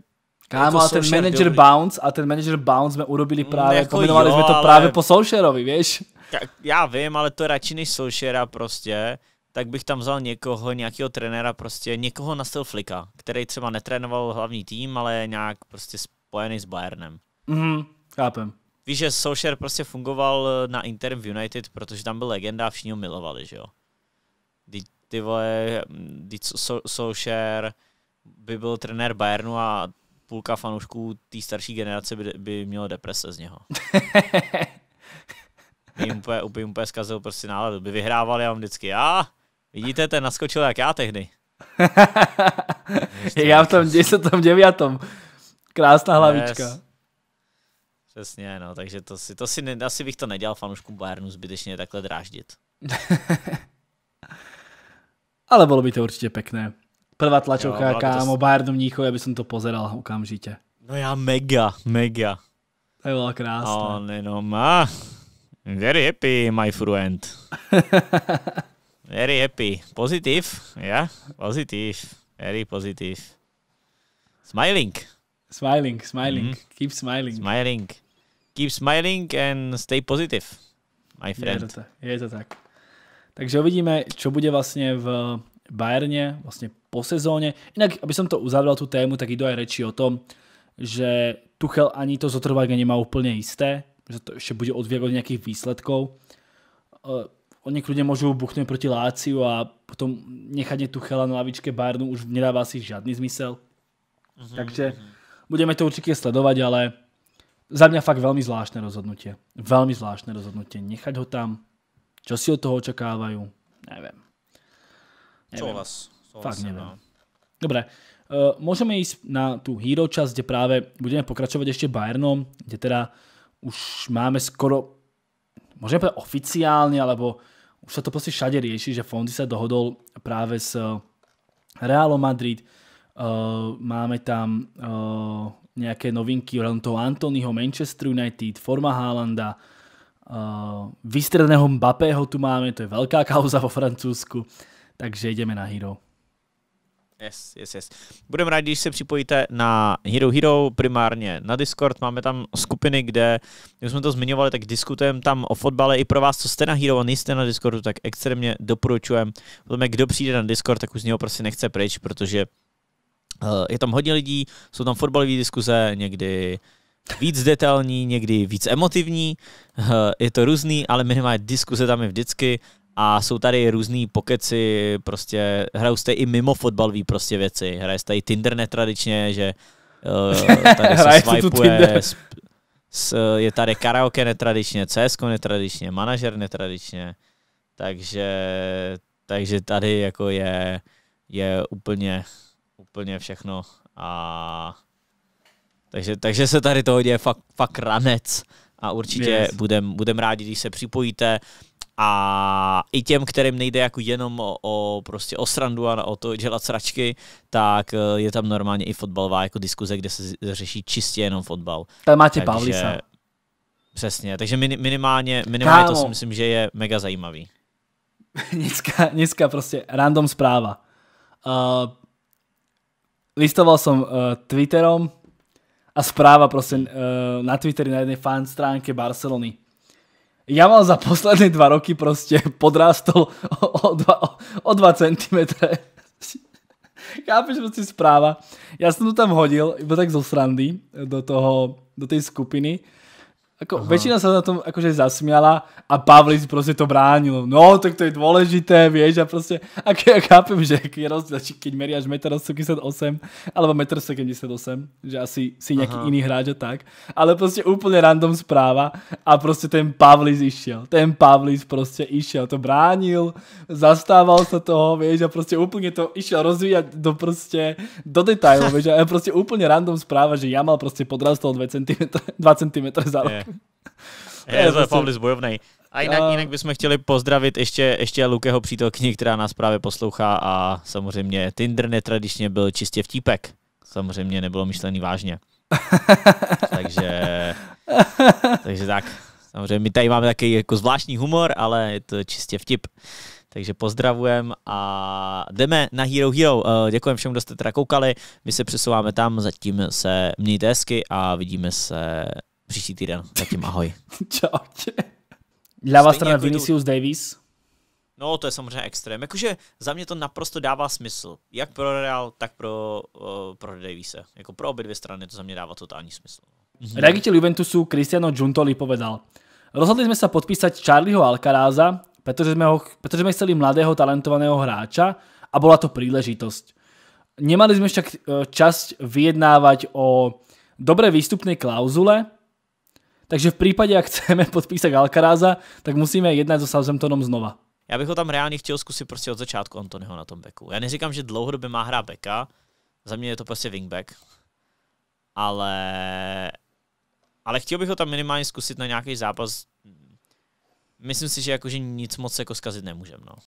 Kámo, a jako ten manager dobrý. bounce, a ten manager bounce jsme urobili právě, jako kombinovali jo, jsme to ale... právě po Solskjaerovi, víš? Já vím, ale to je radši než Solskjaera prostě, tak bych tam vzal někoho, nějakého trenéra prostě, někoho na styl Flika, který třeba netrénoval hlavní tým, ale nějak prostě spojený s Bayernem. Mhm, chápem. Víš, že Solskjaer prostě fungoval na Inter v United, protože tam byl legenda a všichni ho milovali, že jo? ty vole, hm, Solskjaer by byl trenér Bayernu a půlka fanoušků té starší generace by, by mělo deprese z něho. by jim úplně, úplně, úplně zkazil prostě náladu. By vyhrávali a on vždycky, a vidíte, ten naskočil jak já tehdy. já v tom, děj prostě. se tom deviatom. Krásná hlavička. Yes. Přesně, no, takže to si, to si, asi bych to nedělal fanoušku Bayernu zbytečně takhle dráždit. ale bylo by to určitě pekné. Prvá tlačovka, jo, kámo, to... Bayernu Mníchov, ja by som to pozeral okamžitě. No ja mega, mega. To je bolo krásne. No, oh, no, má. Very happy, my friend. Very happy. pozitiv, ja? Yeah? Very pozitiv. Smiling. Smiling, smiling. Mm -hmm. Keep smiling. Smiling. Keep smiling and stay positive, my friend. Je to tak. Je to tak. Takže uvidíme, čo bude vlastně v Bayerně vlastně po sezóně. Inak, aby som to uzavřel tu tému, tak jdu aj reči o tom, že Tuchel ani to zotrvání nemá úplně jisté, že to ještě bude odvíjet od nějakých výsledků. Eh, oni klidně můžou buchnout proti Láciu a potom nechadně Tuchela na lavičke Bayernu už nedává si žádný zmysel. Mm-hmm. Takže mhm. budeme to určitě sledovat, ale za mě fakt velmi zvláštné rozhodnutie. Velmi zvláštné rozhodnutie. Nechať ho tam, Čo si od toho očakávajú? Neviem. neviem. vás? Fakt neviem. No. Dobre, uh, môžeme ísť na tú hero časť, kde práve budeme pokračovať ešte Bayernom, kde teda už máme skoro, môžeme povedať oficiálne, alebo už sa to proste všade rieši, že Fondy sa dohodol práve s eh, Realom Madrid, uh, máme tam uh, eh, nejaké novinky ohľadom toho Antonyho, Manchester United, forma Haalanda, Uh, eh, vystredného Mbappého tu máme, to je velká kauza vo Francouzsku, takže jdeme na Hero. Yes, yes, yes. Budeme rádi, když se připojíte na Hero Hero, primárně na Discord. Máme tam skupiny, kde, jak jsme to zmiňovali, tak diskutujeme tam o fotbale. I pro vás, co jste na Hero a nejste na Discordu, tak extrémně doporučujem. Potom, kdo přijde na Discord, tak už z něho prostě nechce pryč, protože eh, je tam hodně lidí, jsou tam fotbalové diskuze, někdy víc detailní, někdy víc emotivní, je to různý, ale minimálně diskuze tam je vždycky a jsou tady různý pokeci, prostě hrajou jste i mimo fotbalový prostě věci, hraje jste i Tinder netradičně, že eh, tady se swipeuje, je tady karaoke netradičně, CS netradičně, manažer netradičně, takže, takže tady jako je, je úplně, úplně všechno a takže, takže se tady toho děje fakt, fakt ranec a určitě yes. budem, budem rádi, když se připojíte a i těm, kterým nejde jako jenom o, o prostě o srandu a o to dělat sračky, tak eh, je tam normálně i fotbalová jako diskuze, kde se řeší čistě jenom fotbal. Tam máte Pavlisa. Přesně, takže minimálně, minimálně to si myslím, že je mega zajímavý. dneska, dneska prostě random zpráva. Uh, listoval som uh, eh, Twitterom, a správa proste uh, na Twitteri na jednej fan stránke Barcelony. Ja mám za posledné dva roky proste podrástol o, o, 2, cm. Chápeš, proste správa. Ja som to tam hodil, iba tak zo srandy, do, toho, do tej skupiny Ako, většina väčšina sa na tom akože zasmiala a Pavlis proste to bránil. No, tak to je dôležité, vieš, a proste, ak ja chápem, že je rozdiel, keď meriaš 1,78 m alebo 1,78 m, že asi si nejaký Aha. iný hráč a tak, ale proste úplne random správa a proste ten Pavlis išiel, ten Pavlis proste išiel, to bránil, zastával sa toho, vieš, a proste úplne to išiel rozvíjať do proste, do detailov, vieš, a proste úplne random správa, že ja mal proste podrastol 2 cm, 2 cm za rok. Yeah. je, to je prostě- Pavlis bojovný. A jinak, jinak bychom chtěli pozdravit ještě, ještě Lukeho přítelkyni, která nás právě poslouchá a samozřejmě Tinder netradičně byl čistě vtípek. Samozřejmě nebylo myšlený vážně. takže, takže tak. Samozřejmě my tady máme taky jako zvláštní humor, ale je to čistě vtip. Takže pozdravujem a jdeme na Hero Hero. Eh, děkujem všem, kdo jste teda koukali. My se přesouváme tam, zatím se mějte hezky a vidíme se příští týden. Zatím ahoj. Čau tě. Levá strana jako Vinicius Davis. No, to je samozřejmě extrém. Jakože za mě to naprosto dává smysl. Jak pro Real, tak pro, uh, pro Davise. Jako pro obě dvě strany to za mě dává totální smysl. Mhm. Reagitel Juventusu Cristiano Giuntoli povedal. Rozhodli jsme se podpísať Charlieho Alcaráza, protože jsme ho, protože jsme chceli mladého talentovaného hráča a byla to příležitost. Nemali jsme však eh, čas vyjednávat o dobré výstupné klauzule, takže v případě, jak chceme podpísat Alcaraza, tak musíme jednat s Southamptonem znova. Já bych ho tam reálně chtěl zkusit prostě od začátku Antonyho na tom beku. Já neříkám, že dlouhodobě má hra beka, za mě je to prostě wingback, ale, ale chtěl bych ho tam minimálně zkusit na nějaký zápas. Myslím si, že jakože nic moc jako zkazit nemůžem, no.